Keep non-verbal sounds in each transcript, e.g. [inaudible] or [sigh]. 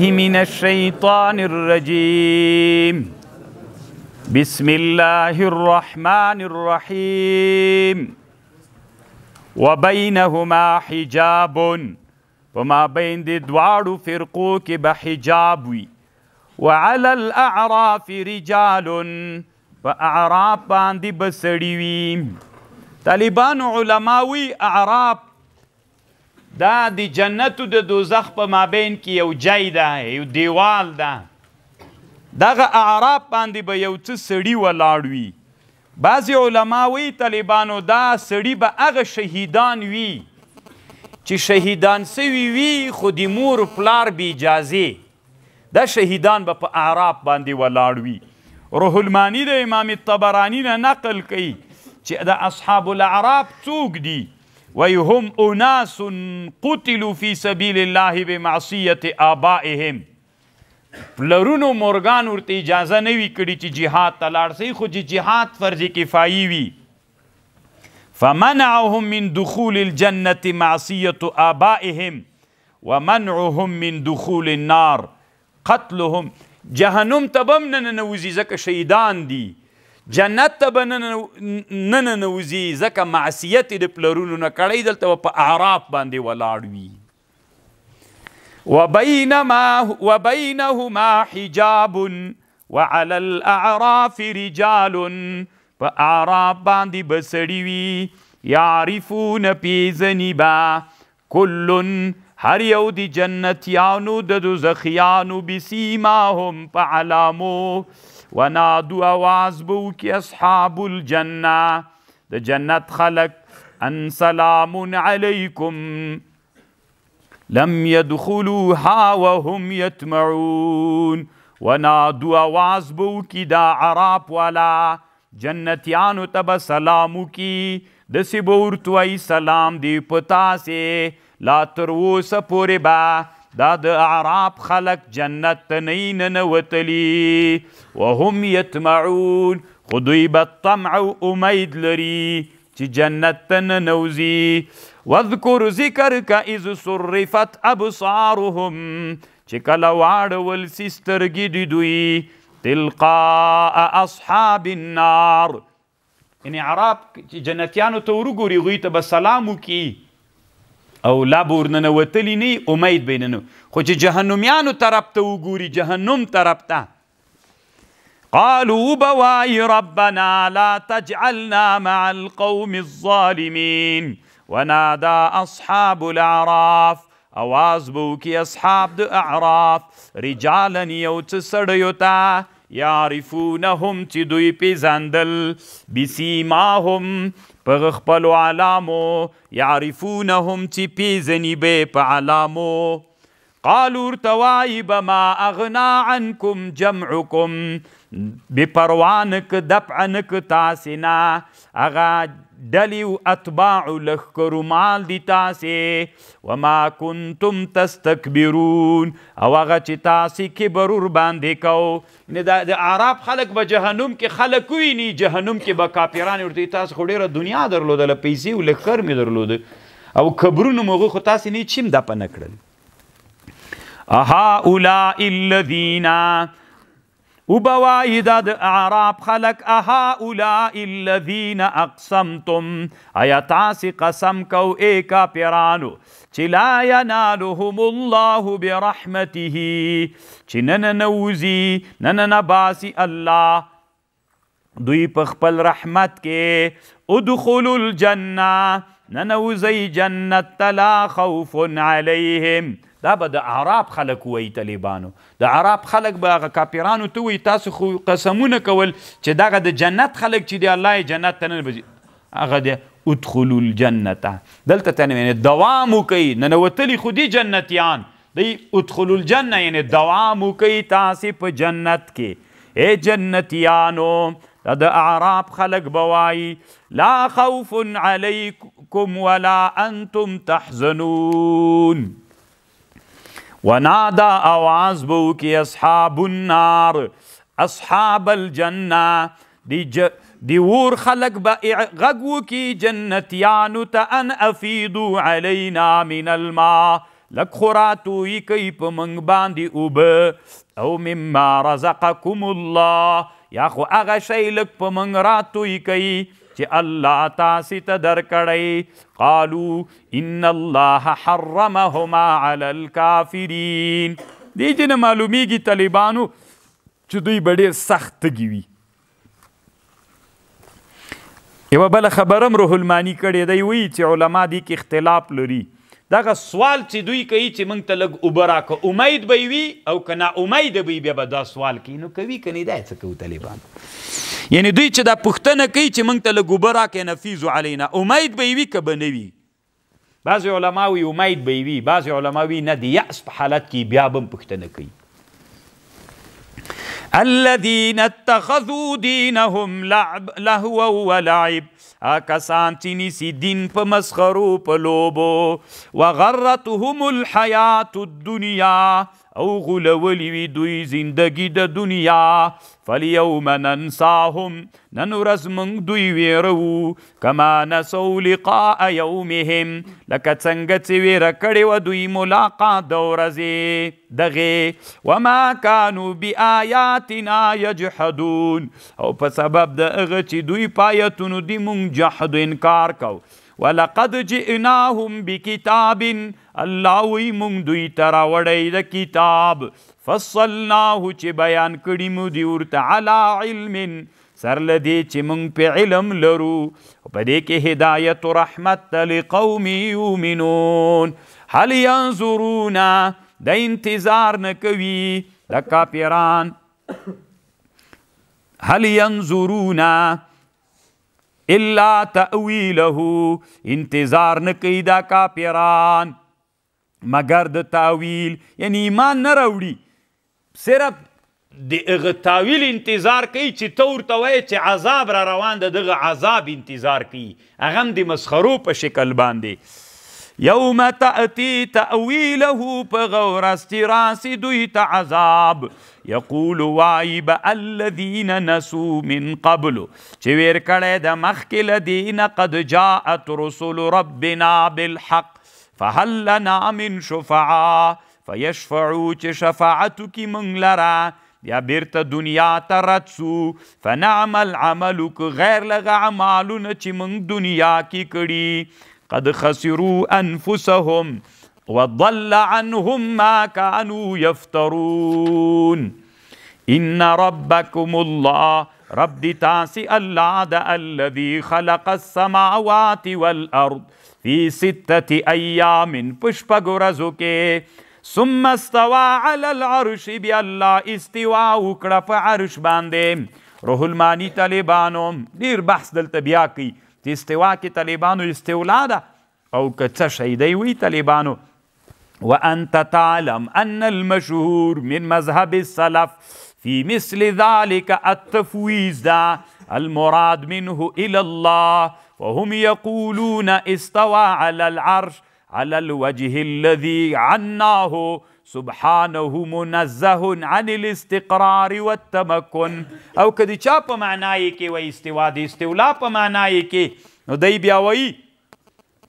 من الشيطان الرجيم بسم الله الرحمن الرحيم وبينهما حجاب وما بين دوار فرقوك بحجاب وعلى الاعراف رجال واعراب باندې بسړي طالبان علماوي اعراب دا د جنت او د دوزخ په مابین کې یو ځای ده یو دیوال ده دغه اعراب باندې به یو څه سړی ولاړ وي بعضی علما وی طالبانو دا سړی به هغه شهیدان وي چې شهیدان سوي وي خو د مور پلار بی اجازه دا شهیدان به په اعراب باندې ولاړ وي روح المانی د امام طبرانی نه نقل کوي چې د اصحاب الاعراب څوک دي وهم اناس قتلوا فی سبیل الله بمعصیت آبائهم پلرونو مورګان ورته اجازه نه وی کړی چې jihad تلاړ سي خو چې jihad فرض کفایي وی فمنعهم من دخول الجنه معصیت آبائهم ومنعهم من دخول النار قتلهم جهنم تبم نه نوزي زکه شهیدان دي جنت ته به نه ننوځي ځکه معصیت یې د پلرونو نه کړی دلته به په اعراب باندې ولاړ وي وبينما وبينهما حجاب وعلى الاعراف رجال فاعراب باندې بسړي وي يعرفون بيزنبا كل هر یو دی جنتیانو د دوزخیانو بسیماهم په علامو و نادو आवाज بو کی اصحاب الجنه د جنت خلق ان سلام علیکم لم يدخلوها وهم يتمعون ونادو आवाज بو کی دا عرب والا جنتیانو تب سلامو کی د سیبورتوی سلام دی پتا سے لا تر وسه پوره با دا د اعراب خلق جنت تنین نوتلی وهم یتمعون خدوی بالطمع امید لري چې جنت تن نوزی واذکر ذکر کا اذ صرفت ابصارهم چې کله واړول سسترګې دی دوی تلقاء اصحاب النار یعنی عرب چې جنتیانو ته ورګوري غوی ته به سلام وکي او لا بور نه وتلی نه امید بیننو خو چې جهنميانو طرف ته وګوري جهنم طرف ته قالوا بواي ربنا لا تجعلنا مع القوم الظالمين ونادى اصحاب الاعراف اواز بو کی اصحاب د اعراف رجالن یو څه سړیو ته یعرفونهم چې دوی پیژندل بسیماهم په خپل علامو يعرفونهم چې پیزنی به په علامو قالوا ارتوائب ما اغنا عنكم جمعكم بپروانک دفعنک تاسنا اغا دلیو اتباع لخکرو مال دی تاسې وما کنتم تستکبرون او هغه چې تاسې کبر ور باندې کو نه د عرب خلک به جهنم کې خلک ویني جهنم کې به کاپیران ورته تاسو خو ډیره دنیا درلودله پیسې او لخر می درلود او کبرونو مغه خو تاسې نه چیم د پنه کړل اها اولئ الذین وبوای دا د اعراب خلق اها اولائی الذین اقسمتم ایا تاسی قسم کو اے کافرانو چې لا ینالهم الله برحمته چې نن نوزی نن نباسی الله دوی په خپل رحمت کې ادخلوا الجنه ننوزی جنت لا خوف علیهم دا به د عرب خلک وای طالبانو د عرب خلک به هغه کاپیرانو ته وای تاسو خو قسمونه کول چې دغه د جنت خلک چې دی الله یې جنت ته نه بځي هغه دی ادخلوا الجنه دلته ته نه دوام کوي ننوتلی خو دی جنتیان دی ادخلوا الجنه یعنی دوام کوي تاسو په جنت کې اے جنتیانو د اعراب خلق بوای لا خوف علیکم ولا انتم تحزنون ونادا आवाज بو کې اصحاب النار اصحاب الجنه دی ج... دی ور خلق با غغو کی جنتیانو ته ان افیدو علینا من الماء لک خراتو یکی په منګ باندې اوب او مما رزقکم الله یا خو هغه شی لک په منګ راتو یکی چې الله تاسو ته درکړی قالو ان الله حرمهما علی الکافرین دې جن معلومیږي طالبانو چې دوی ډېر سخت تګي وي یو بل خبرم روح المانی کړي دی وی چې علما دي کې اختلاف لري داغه سوال چې دوی کوي چې موږ ته لګ اوبرا که امید به وي او کنا امید به بیا به دا سوال کوي نو کوي کني دا څه کوي طالبان یعنی دوی چې دا پښتنه کوي چې موږ ته لږ اوبه راکړې نفیزو علینا امید به یې وي که به نه وي بعضې علما وي امید به یې وي بعضې علما وي نه د یأس په حالت کې بیا به هم پوښتنه کوي الذين اتخذوا دينهم لعب لهوا ولعب کسان چې نیسی دین په مسخرو په لوبو وغرتهم الحیات الدنیا او غولولی وی دوی زندگی د دنیا فالیوم ننساهم نن ورځ موږ دوی ویرو کما نسو لقاء یومهم لکه څنګه چې ویره کړې و دوی ملاقات د ورځې دغه وما كانوا بآياتنا یجحدون او په سبب د هغه چې دوی پایتونو دی موږ جحد انکار کوو ولقد جئناهم بكتاب الله وی مونږ دوی ترا وړی د کتاب فصلناه چې بیان کړی مو دی ورته علا علم سر لدی چې مونږ په علم لرو په دې کې هدایت او رحمت لقوم یؤمنون هل ينظرون د انتظار نه کوي د کافران هل ينظرون الا تاویله انتظار نه کوي دا کافران مگر د تاویل یعنی ایمان نه راوړي صرف د هغه تاویل انتظار کوي چې تور ته وایي چې عذاب را روان ده دغه عذاب انتظار کوي هغه د مسخرو په شکل باندې يوم تأتي تأويله په غورس تراسی دوی تا عذاب یقول وای با الذین من قبل چې ویر کړه د قد جاءت رسول ربنا بالحق فهل لنا من شفعاء فيشفعوا چې شفاعتك من لرا يا بیرته دنيا ته فنعمل عملك غير لغه اعمالونه چې من دنيا کې کړي قد خسروا أنفسهم وضل عنهم ما كانوا يفترون إن ربكم الله رب تاسي العد الذي خلق السماوات والأرض في ستة أيام بشبا رزو ثم استوى على العرش بیا الله استوا وکړه په عرش باندې روح الماني طالبانو دير بحث دلته د استوا کې طالبانو استولا ده او که څه شی دی وي طالبانو وانت تعلم ان المشهور من مذهب السلف في مثل ذلك التفويز ده المراد منه الى الله وهم يقولون استوى على العرش على الوجه الذي عناه سبحانه منزه عن الاستقرار والتمكن او کدی چا په معنای کې وای استوا د استولا په معنای کې نو دای بیا وای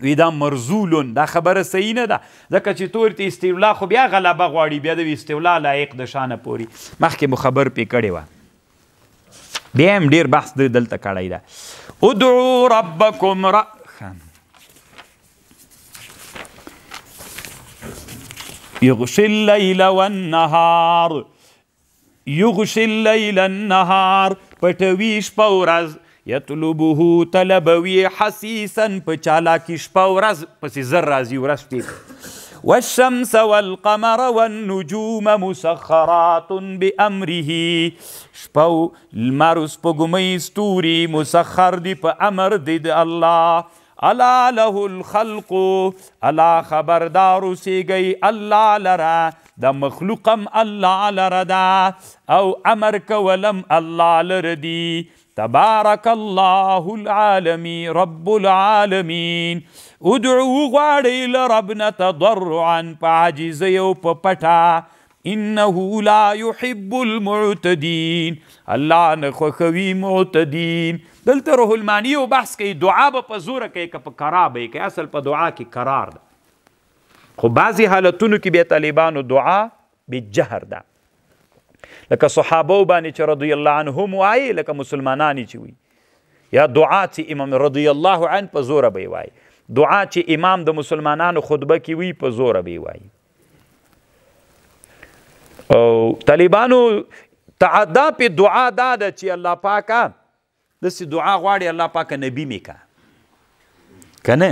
وی دا مرزولون دا خبره صحیح نه ده ځکه چې تور ته استولا خو بیا غلبه غواړي بیا د استولا لایق د شانه پوری مخکې مو خبر پې کړی و بیا هم ډیر بحث دلته کړی ده ادعو ربکم ر... یغشی اللیل والنهار یغشی اللیل النهار پټوي شپه ورځ یطلبه طلبوي حسیسا په چالاکی شپه ورځ پسې زر راځي ورځ ټیک والشمس والقمر والنجوم مسخرات بأمره شپو لمر سپوږمۍ ستوري مسخر دي په امر دی د الله الا له الخلق الا خبردار اوسیږئ الله لره د مخلوقم الله لره ده او امر کولم الله لره دي تبارک الله العالمی رب العالمین ادعو غواړئ له رب نه تضرعا په عاجزۍ او په پټه انه لا يحب المعتدين الله نه خوښوي معتدین دلته روح المانی او بحث کوي دعا به په زوره کوي که په کرا به یې کوي اصل په دعا کې قرار ده خو بعضې حالتونو کې بیا طالبانو دعا بجهر ده لکه صحابه باندې چې رضی الله عنهم وایي لکه مسلمانانی چې وي یا دعا چې امام رضی الله عنه په زوره به وایي دعا چې امام د مسلمانانو خطبه کې وي په زوره به وایي او طالبانو تعدا په دعا داده چې الله پاکه داسې دعا غواړي الله پاکه نبی مې کا که نه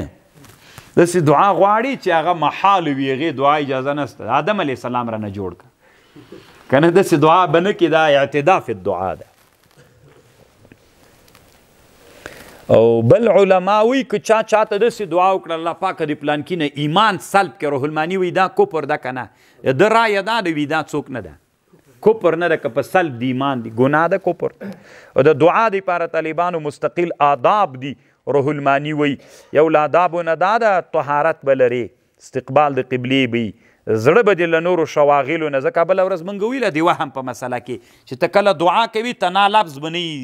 داسې دعا غواړي چې هغه محال وي هغې دعا اجازه نشته آدم علیه السلام رانه جوړ که که نه داسې دعا به نه کې دا اعتدا فی الدعا ده او بل علما وی که چا چاته داسې دعا وکړه الله پاکه د پلانکي نه ایمان سلب کړه رحلماني وی دا کفر ده که نه د رایه دا د وی دا څوک نه ده کفر نه ده که په سلب د ایمان دي ګناه ده کفر او د دعا دپاره طالبانو مستقل آداب دي روح المانی وی یو له آدابو نه دا ده طهارت به لرې استقبال د قبلې به زړه به دې له نورو شواغلو نه ځکه بله ورځ موږ ویله د وهم په مسله کې چې ته کله دعا کوي تنا لفظ به نه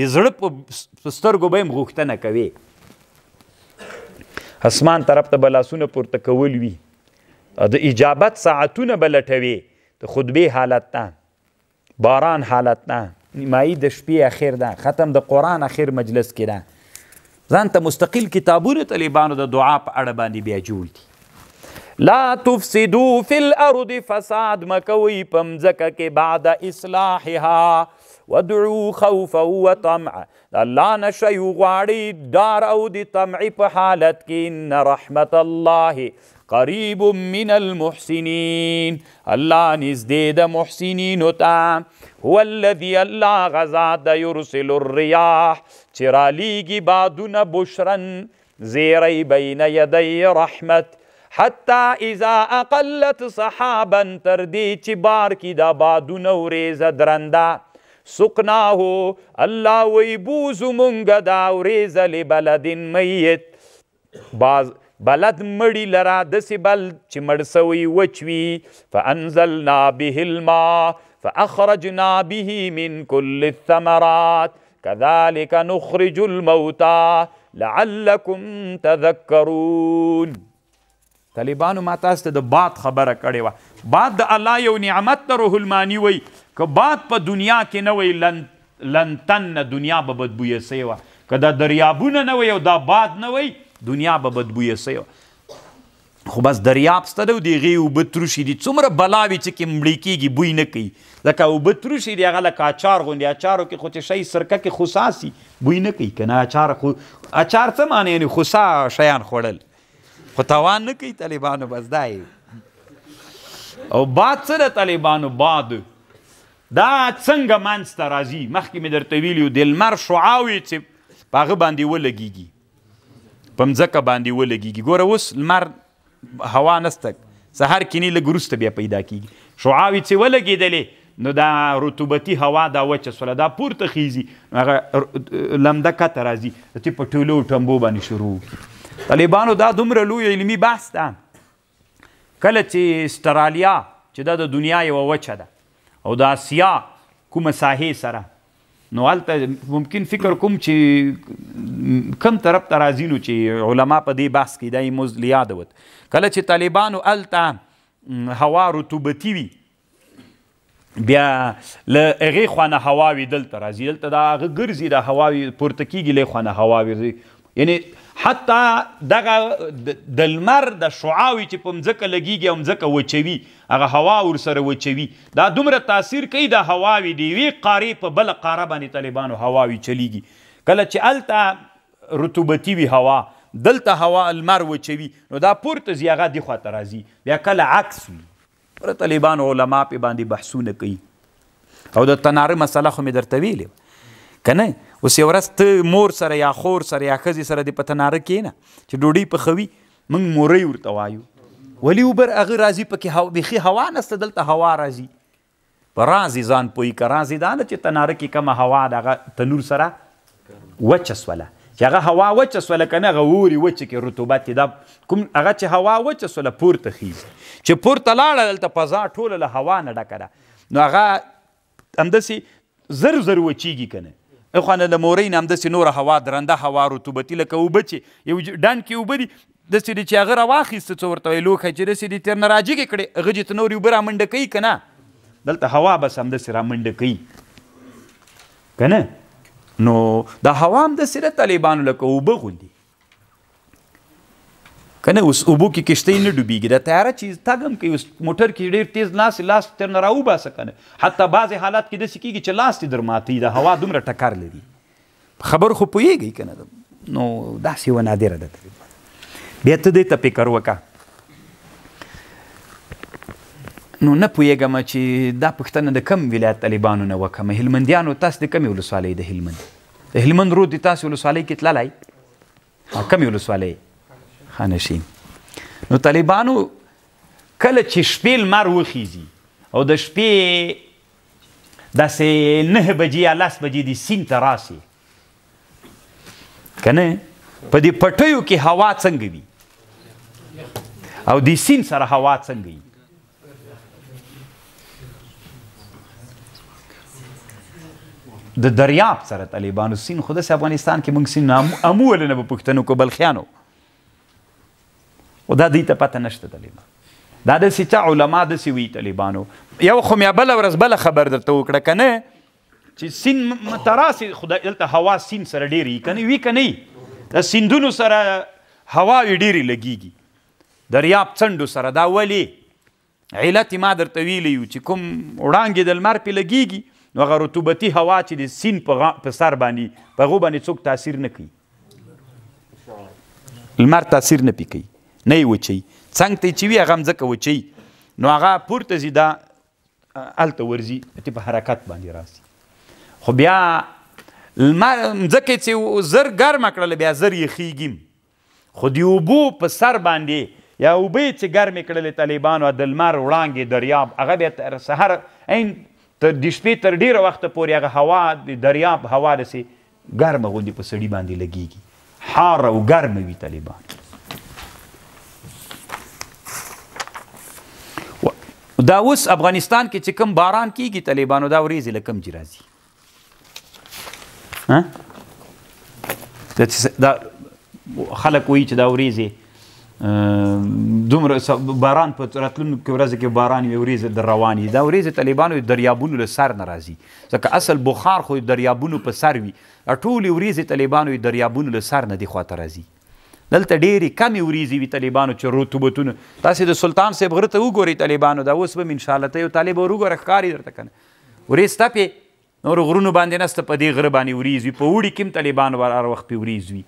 د زړه په سترګو به یې غوښتنه کوي اسمان طرف ته به لاسونه پورته کول وي د اجابت ساعتونه به لټوي خطبه حالت ده باران حالت ده نیمایی د شپې اخیر ده ختم د قرآن اخیر مجلس کې ده ځان ته مستقل کتابونه طالبانو د دعا په اړه باندې بیا جوړ دي لا تفسدو فی الارض فساد مکوی په مځکه کې بعد اصلاحها ودعو خوفا وطمعا الله نه شی غواړي ډار او د طمعې په حالت کې ان رحمت الله قريب من المحسنين الله نزديد محسنين تا هو الذي الله غزا يرسل الرياح چې رالیږي بشرا زيري بين يدي یدی رحمت حتى اذا اقلت صحابا تردي تبار كدا بار کې دا سقناه الله ويبوز بوزو مونږ دا وریزه لبلد ميت باز بلد مړی لرا دسی بل چې مړ سوی وچوي فانزلنا به الماء فاخرجنا به من كل الثمرات كذلك نخرج الموتى لعلكم تذكرون طالبانو ما تاسو ته د باد خبره کړې وه باد د الله یو نعمت ته روح المانی وی که باد په دنیا کې نه وی لن لنتن دنیا به بدبویه سوی وه که دا دریابونه نه وی او دا باد نه وی دنیا به بدبوی سیو خو بس دریاب ستده او دیغه او بتروشی دی څومره بلاوی چې کې مړی کیږي بوی نه کوي ځکه او بتروشی دی هغه لکه اچار غوندې اچارو کې خو چې شی سرکه کې خصاسي بوی نه کوي کنه اچار خو اچار څه معنی یعنی خصا شیان خوړل خو توان نه کوي طالبانو بس دای او بعد څه د طالبانو بعد دا څنګه منځته راځي مخکې مې درته ویلي د لمر شعاوې چې په هغه باندې ولګیږي په مځکه باندې ولګیږي ګوره اوس لمر هوا نسته سهار کینی لږ وروسته بیا پیدا کیږي شعاوې چې ولګېدلې نو دا رطوبتي هوا دا وچه سوله دا پورته خیزي هغه لمده کته راځي چې په ټولو ټمبو باندې شروع طالبانو دا دومره لوی علمي بحث ده کله چې استرالیا چې دا د دنیا یوه وچه ده او د آسیا کومه ساحې سره نو البته ممکن فکر کوم چې کم طرف ته راځي نو چې علما په دې بحث کې دای موز لیاد وت کله چې طالبانو البته هوا رطوبتي وي بیا له هغې خوانه هوا وي دلته راځي دلته دا هغه ګرځي دا هوا پورته کېږي لې خوانه هوا وي یعنی حتی دغه د لمر د شعاوې چې په مځکه لګیږي او مځکه وچوي هغه هوا ورسره وچوي دا دومره تاثیر کوي د هواوې د یوې قارې په بله قاره باندې طالبانو هواوې چلیږي کله چې هلته رطوبتي وي هوا دلته هوا لمر وچوي نو دا پورته ځي هغه دې خواته راځي بیا کله عکس وي پر طالبانو علما پې باندې بحثونه کوي او د تناره مسله خو مې درته ویلې کنه اوس یو ورځ ته مور سره یا خور سره یا ښځې سره دې په تناره کښېنه چې ډوډۍ پخوي موږ مورۍ ورته وایو ولی اوبر هغه راځي پکې هو بیخي هوا نسته دلته هوا راځي په رازې ځان پوهي که رازې دا نه چې تناره کې کومه هوا د هغه تنور سره وچه سوله چې هغه هوا وچه سوله که نه هغه اوري وچه کې رطوبت دا کوم هغه چې هوا وچه سوله پورته خیږي چې پورته لاړه دلته فضا ټوله له هوا نه ډکه ده نو هغه همداسې زر زر وچیږي که نه خانه له مورین هم داسې نوره هوا درنده هوا رطوبتي لکه اوبه چې یو ډنډ کې اوبه دي داسې دي چې هغه راواخیسته څه ورته وایي لوښه چې داسې دي تېر نه راجګې کړې هغه چې ته نورې اوبه رامنډه کوي که نه دلته هوا بس همداسې رامنډه کوي که نه نو دا هوا همداسې ده طالبانو لکه اوبه غوندي کنه اوس اوبو کې کشتۍ نه ډوبېږي د تیاره چې تګ هم کوي اوس موټر کې ډېر تیز لاس لاس ترنه راوباسه کنه حتی بعضې حالات کې داسې کېږي چې لاس دې در ماتوي د هوا دومره ټکر لري خبر خو پوهېږئ که نه نو داسې یوه نادره ده تقریبا بیا ته دې ته فکر وکړه نو نه پوهېږم چې دا پوښتنه د کم ولایت طالبانو نه وکړم هلمندیانو تاسو د کمې ولسوالۍ د هلمند د هلمند رود د تاسو ولسوالۍ کې تللی کمې ولسوالۍ خانشین نو طالبانو کله چې شپې لمر وخیږي او د شپې داسې نه بجې یا لس بجې د سیند ته راسي که نه په دې پټیو کې هوا څنګه وي او د سیند سره هوا څنګه وي د دریاب سره طالبانو سین خود افغانستان کې موږ سین امول نه په پښتنو کو بلخیانو او دا دې ته پته نشته طالبان دا د سچا علما د سوي طالبانو یو خو میا بل ورځ بل خبر درته وکړه کنه چې سین متراسی خدای دلته هوا سین سره ډیری کني وی کني د سیندونو سره هوا ډیری لګیږي دریاب څنډو سره دا ولی علت ما درته ویلی چې کوم وړانګې د لمر پې لګیږي نو هغه رطوبتي هوا چې د سین په په سر باندې په هغو باندې څوک تاثیر نه کوي لمر تاثیر نه پې کوي نه یې وچوي څنګ ته یې چې وي هغه هم ځکه وچوي نو هغه پورته ځي دا هلته ورځي چې په حرکت باندې راسي خو بیا مځکه چې زر ګرمه کړله بیا زر یخیږي خو د اوبو په سر باندې یا اوبه چې ګرمې کړلې طالبانو د لمر وړانګې دریاب هغه بیا تر سحر عین تر د شپې تر ډیره وخته پورې هغه هوا د دریاب هوا داسې ګرمه غوندې په سړي باندې لګیږي حاره او ګرمه وي طالبان دا اوس افغانستان کې چې کوم باران کیږي طالبانو دا ورېځې له کوم جي راځي دا خلک وایي چې دا ورېځې دومره باران په راتلونکو ورځو کې باران وي ورېځې در روانې دا ورېځې طالبانو دریابونو له سر نه راځي ځکه اصل بخار خو دریابونو په سر وي ټولې ورېځې طالبانو دریابونو له سر نه دی خواته راځي دلته ډېرې کمې وریځې وي طالبانو چې رطوبتونه تاسې د سلطان صاحب غره ته وګورئ طالبانو دا اوس به م انشاءالله ته یو طالب ور وګوره ښکاري درته که نه ورې سته پې نورو غرونو باندې نه سته په دې غره باندې وریځ وي په اوړي کې هم طالبانو به هر وخت پې وریځ وي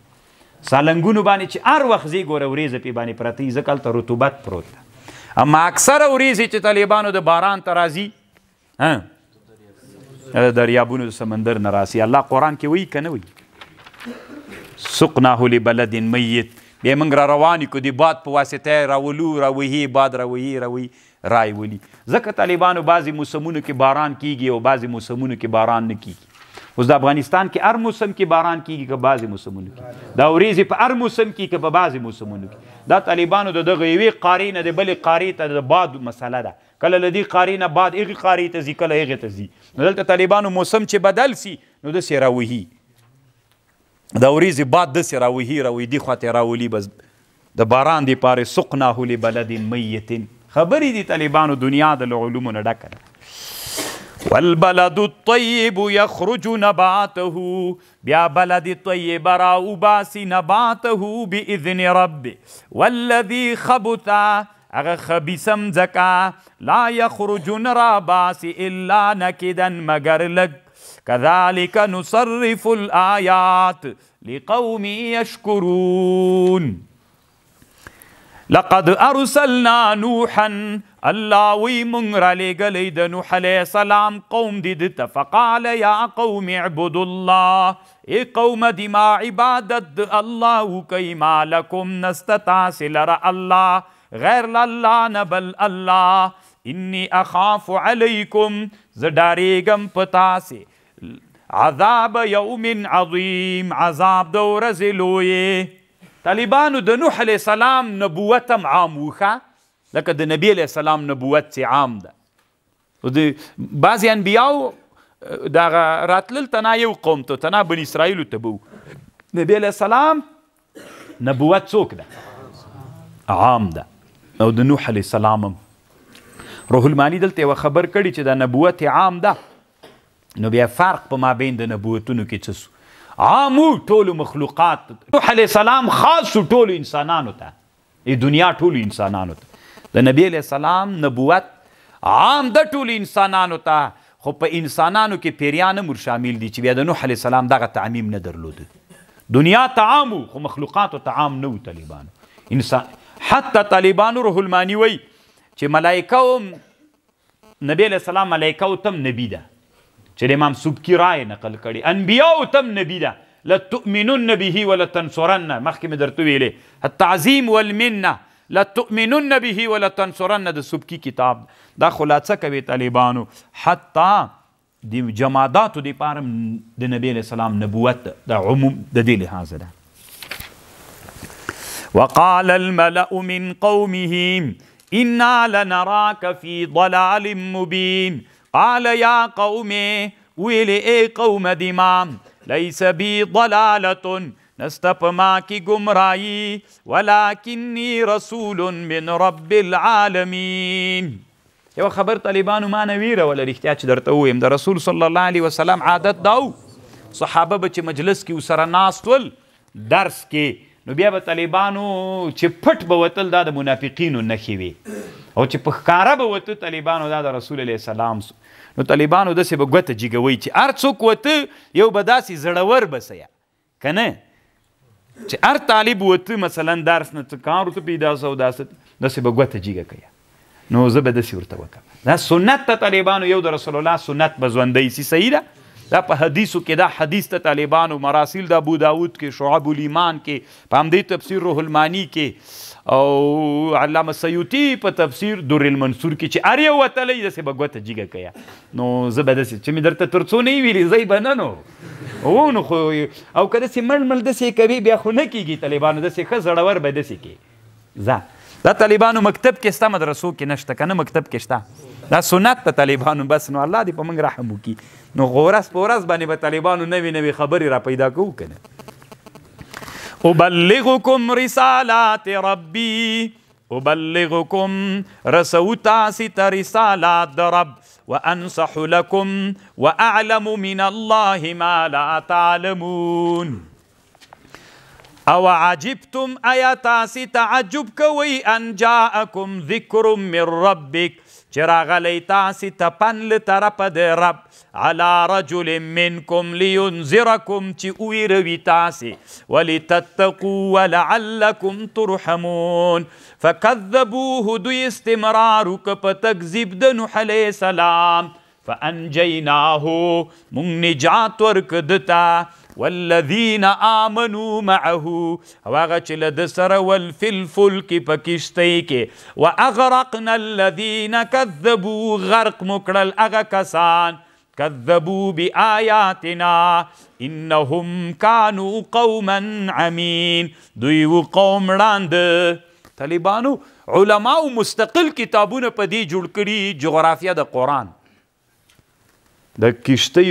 سالنګونو باندې چې هر وخت ځې ګوره وریځه پې باندې پرته وي ځکه هلته رطوبت پروت ده اما اکثره وریځې چې طالبانو د باران ته راځي دریابونو د سمندر نه راسي الله قرآن کې وایي که نه وایي سقناه لبلد میت بیا موږ را روان کو د باد په واسطه راولو راوهي باد راوهي راوهي رایولي ځکه طالبانو بعضې موسمونو کې باران کیږي او بعضې موسمونو کې باران نه کیږي اوس د افغانستان کې هر موسم کې باران کیږي که بعضې موسمونو کې دا ورېځې په هر موسم کې که په بعضې موسمونو کې دا طالبانو د دغه یوې قارې نه د بلې قارې ته د باد مسله ده کله له دې قارې نه باد هغې قارې ته ځي کله هغې ته ځي نو دلته طالبانو موسم چې بدل سي نو داسې راوهي د ورېځې باد داسې راوهي راویدي خواته راولي بس د باران دی پارې سقناه لبلد میت خبرې دي طالبانو دنیا د علومو نه ډکه ده والبلد الطیب یخرج نباته بیا بلد طیب را وباسي نباته باذن رب والذي خبث هغه خبیثه مځکه لا یخرج نه را باسي الا نکدن مګر لږ كذلك نصرف الآيات لقوم يشكرون لقد أرسلنا نوحا الله وی رالي را نوح عليه السلام قوم ديدت فقال يا قوم اعبدوا الله اي قوم دي ما عبادت الله كي ما لكم نسته تاسې الله غير الله نبل الله إني اخاف عليكم زداريغم پتاسي عذاب یوم عظیم عذاب د ورځې لوی طالبانو د نوح علیه السلام نبوت هم عام وښه لکه د نبی علیه السلام نبوت چې عام ده د بعضې انبیاو دغه راتلل تنا یو قوم ته تنا بن اسرائیلو ته به نبی علیه السلام نبوت څوک ده عام ده او د نوح علیه السلام هم روح المانی دلته یوه خبر کړي چې دا نبوت عام ده نو بیا فرق په مابین د نبوتونو کې څه سو عامو ټول مخلوقات نوح علی السلام خاص ټول انسانانو ته ای دنیا ټول انسانانو ته د نبی علی السلام نبوت عام د ټول انسانانو ته خو په انسانانو کې پیریان مر شامل دي چې بیا د نوح علی السلام دغه تعمیم نه درلود دنیا تعام خو مخلوقات تعام نه و طالبان انسان حتی طالبان روح المانی وی چې ملائکه نبی علی السلام ملائکه تم نبی ده چې امام سبکی رائے نقل کړي انبیاء تم نبی ده لتؤمنن به ولتنصرن مخکې مې درته ویلې التعظیم والمنه لتؤمنن به ولتنصرن د سبکی کتاب دا خلاصه کوي طالبانو حتی د جماداتو د پاره د نبی له سلام نبوت د عموم د دې لحاظ ده وقال الملأ من قومهم إنا لنراك في ضلال مبين قال یا قوم ویل ای قوم دیما لیس بی ضلالتن نست په ما کې گمراهي ولکنی رسول من رب العالمین یو خبر طالبانو ما نه ویره ول اړتیا چې درته ویم د رسول صلی الله علیه وسلم عادت داو صحابه به چې مجلس کې وسره ناست ول درس کې نو بیا به طالبانو چې پټ به وتل دا د منافقینو نښې وي او چې په ښکاره به وته طالبانو دا د رسول علیه السلام نو طالبانو داسې به ګوته جګوي چې هر څوک وته یو به داسې زړور بسه یا که نه چې هر طالب وته مثلا درس نه څه کار ورته پیدا سو داسې داسې به ګوته جګه کوي نو زه به داسې ورته وکړم دا سنت ته طالبانو یو د رسول الله سنت به ژوندی سي صحیح ده دا په حدیثو کې دا حدیث ته طالبانو مراسیل د ابو داود کې شعب الایمان کې په همدې تفسیر روح المانی کې او علامه سیوطي په تفسیر در المنصور کې چې اری وتلې داسې بګوته جګه کیا نو زه به داسې چې مې درته ترڅو نه ویلې زی به نه نو او نو خو او که داسې مړ مړ داسې کوي بیا خو نه کېږي طالبانو داسې ښه زړور به داسې کې ځه دا طالبانو مکتب کې ستا مدرسو کې نشته که نه مکتب کې شته دا سنت د طالبانو بس نو الله دې په موږ رحم وکړي نو غورس پورس باندې به طالبانو نوی نوی خبرې را پیدا کوو کنه ابلغکم رسالات ربی ابلغکم رسو تاسی تا رسالات در رب وانصح لكم واعلم من الله ما لا تعلمون او عجبتم ايا تاسی تعجب کوي ان جاءکم ذکر من ربک چې راغلی تاسې تپن له طرفه د رب علا رجل منکم لینذرکم چې وویروي تاسې ولتتقوا ولعلکم ترحمون فکذبوه دوی استمرار وکه په تکذیب د نوح علیه السلام فانجیناه موږ نجات ورکه دته والذین آمنوا معه واغه چې لد سره ول فل فلک پکشتای کې واغرقنا الذین کذبوا غرق مکړل هغه کسان کذبوا بیااتنا انهم كانوا قوما عمین دوی و قوم وړاند طالبانو علما مستقل کتابونه په دې جوړ کړي جغرافیه د قران د کشتۍ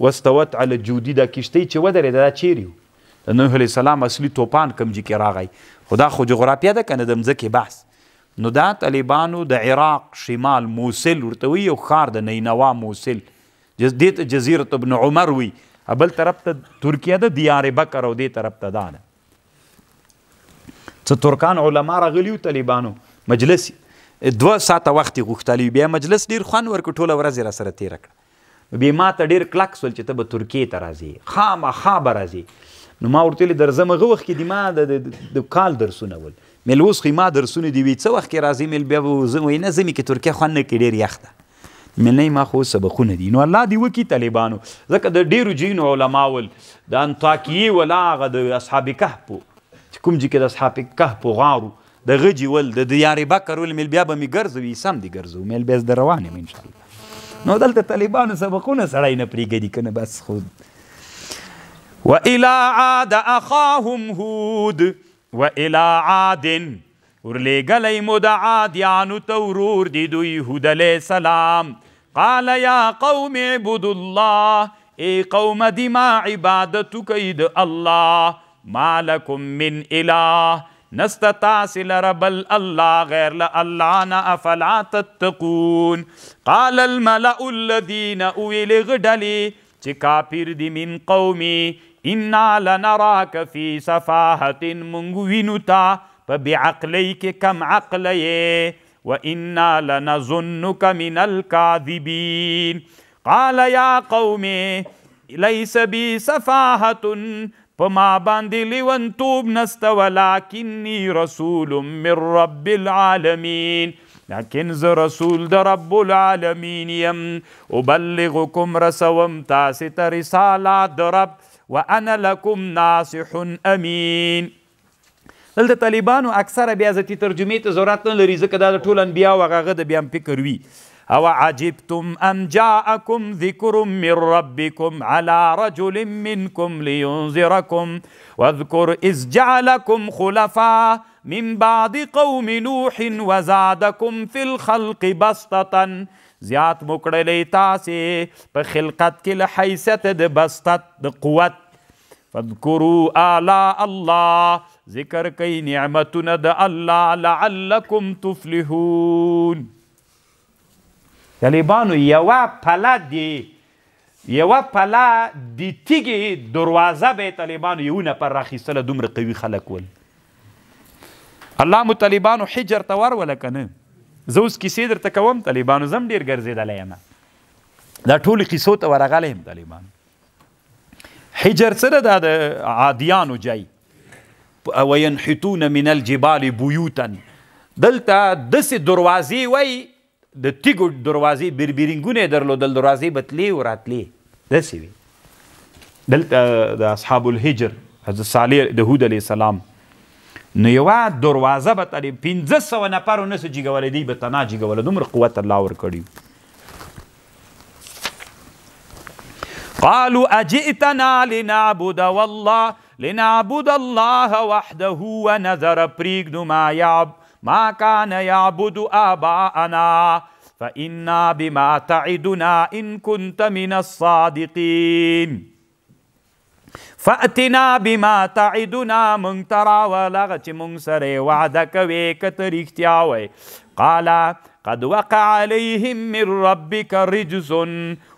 واستوت علی الجودی دا کشتی چې ودرېده دا چیرې و د نوح علیه السلام اصلي توپان کوم جي کې راغی خو دا خو جغرافیه ده که نه د مځکې بحث نو دا طالبانو د عراق شمال موسل ورته وي یو ښار د نینوا موسل جز دې ته جزیرة ابن عمر وي بل طرف ته ترکیه ده دیار بکر او دې طرف ته دا ده څه ترکان علما راغلي وو طالبانو مجلس دوه ساعته وخت یې غوښتلی بیا مجلس ډیر خوند ورکړ ټوله ورځ یې راسره تېره کړه بیا ما ته ډیر کلک سول چې ته به ترکیې ته راځې خامخا به راځې نو ما ورته ویلې درځم هغه وخت کې دي ما د کال درسونه ول مې اوس خو ما درسونه دي وي څه وخت کې راځې مې بیا به زه وایي نه ځمې کې ترکیه خوند نه کې ډېر یخ ده مې نه ما خو سبقونه دي نو الله دې وکړي طالبانو ځکه د ډېرو جینو علما ول د انطاکیې ولا هغه د اصحاب کهف چې کوم چې د اصحاب کهف غارو د غجی ول د دیار بکر ول مې بیا به مې ګرځوي سم دي ګرځو مې بیا زه روانې یم انشاءالله نو دلته طالبانو سبقونه سړی نه پرېږدي که نه بس خو وإلى عاد أخاهم هود وإلى عاد ورلېږلی مو د عادیانو ته ورور دي دوی هود علیه السلام قال یا قوم اعبدوا الله ای قوم دی ما عبادتو کوي د الله ما لکم من اله نستطاع رب الله غير لألانا أفلا تتقون قال الملأ الذين أوي غدلي تكافر دي من قومي انا لنراك في سفاهة منغوينتا تا كم عقلي وإنا لنظنك من الكاذبين قال يا قومي ليس بي سفاهة په ما باندې لیونتوب نسته ولکنی رسول من رب العالمین لكن ز رسول د رب العالمین یم ابلغکم رسوم تاسو ته رسالات د رب وانا لكم ناصح امین دلته طالبانو اکثره بیا ځتی ترجمه ته ضرورت نه لري ځکه دا ټول انبیا او هغه د بیا فکر وی أوعجبتم أن جاءكم ذكر من ربكم على رجل منكم لينذركم واذكر إذ جعلكم خلفاء من بعد قوم نوح وزادكم في الخلق بسطة زيات مكر ليتاسي بخلقت خلقت کې له بسطت قوت فاذكروا آلاء الله ذكر كي نعمتنا د الله لعلكم تفلحون طالبانو یوه پله دی یوه پله د تیږې دروازه به یې طالبانو یو نفر راخیستله دومره قوي خلک ول الله مو طالبانو حجر ته ورولله که نه زه اوس کیسې درته کوم طالبانو زه هم ډېر ګرځېدلی یم دا ټولې قیسو ته ورغلی یم طالبانو حجر څه ده د عادیانو جای وینحتون من الجبال بیوتا دلته داسې دروازې وایي د تیګو دروازې بربرینګونه درلودل دروازې بتلې او راتلې داسې وي دلته د اصحاب الهجر حضرت صالح د هود علیه السلام نو یوه دروازه به ترې پنځه سوه نفرو نسو جیګولی دوی به تنا جیګوله دومره قوت الله ورکړي قالوا اجئتنا لنعبد والله لنعبد الله وحده ونذر پریږدو ما یعب ما كان يعبد آباءنا فإنا بما تعدنا إن كنت من الصادقين فاتنا بما تعدنا من ترى ولغت من چې وعدك سره وعده قال قد وقع عليهم من ربك رجز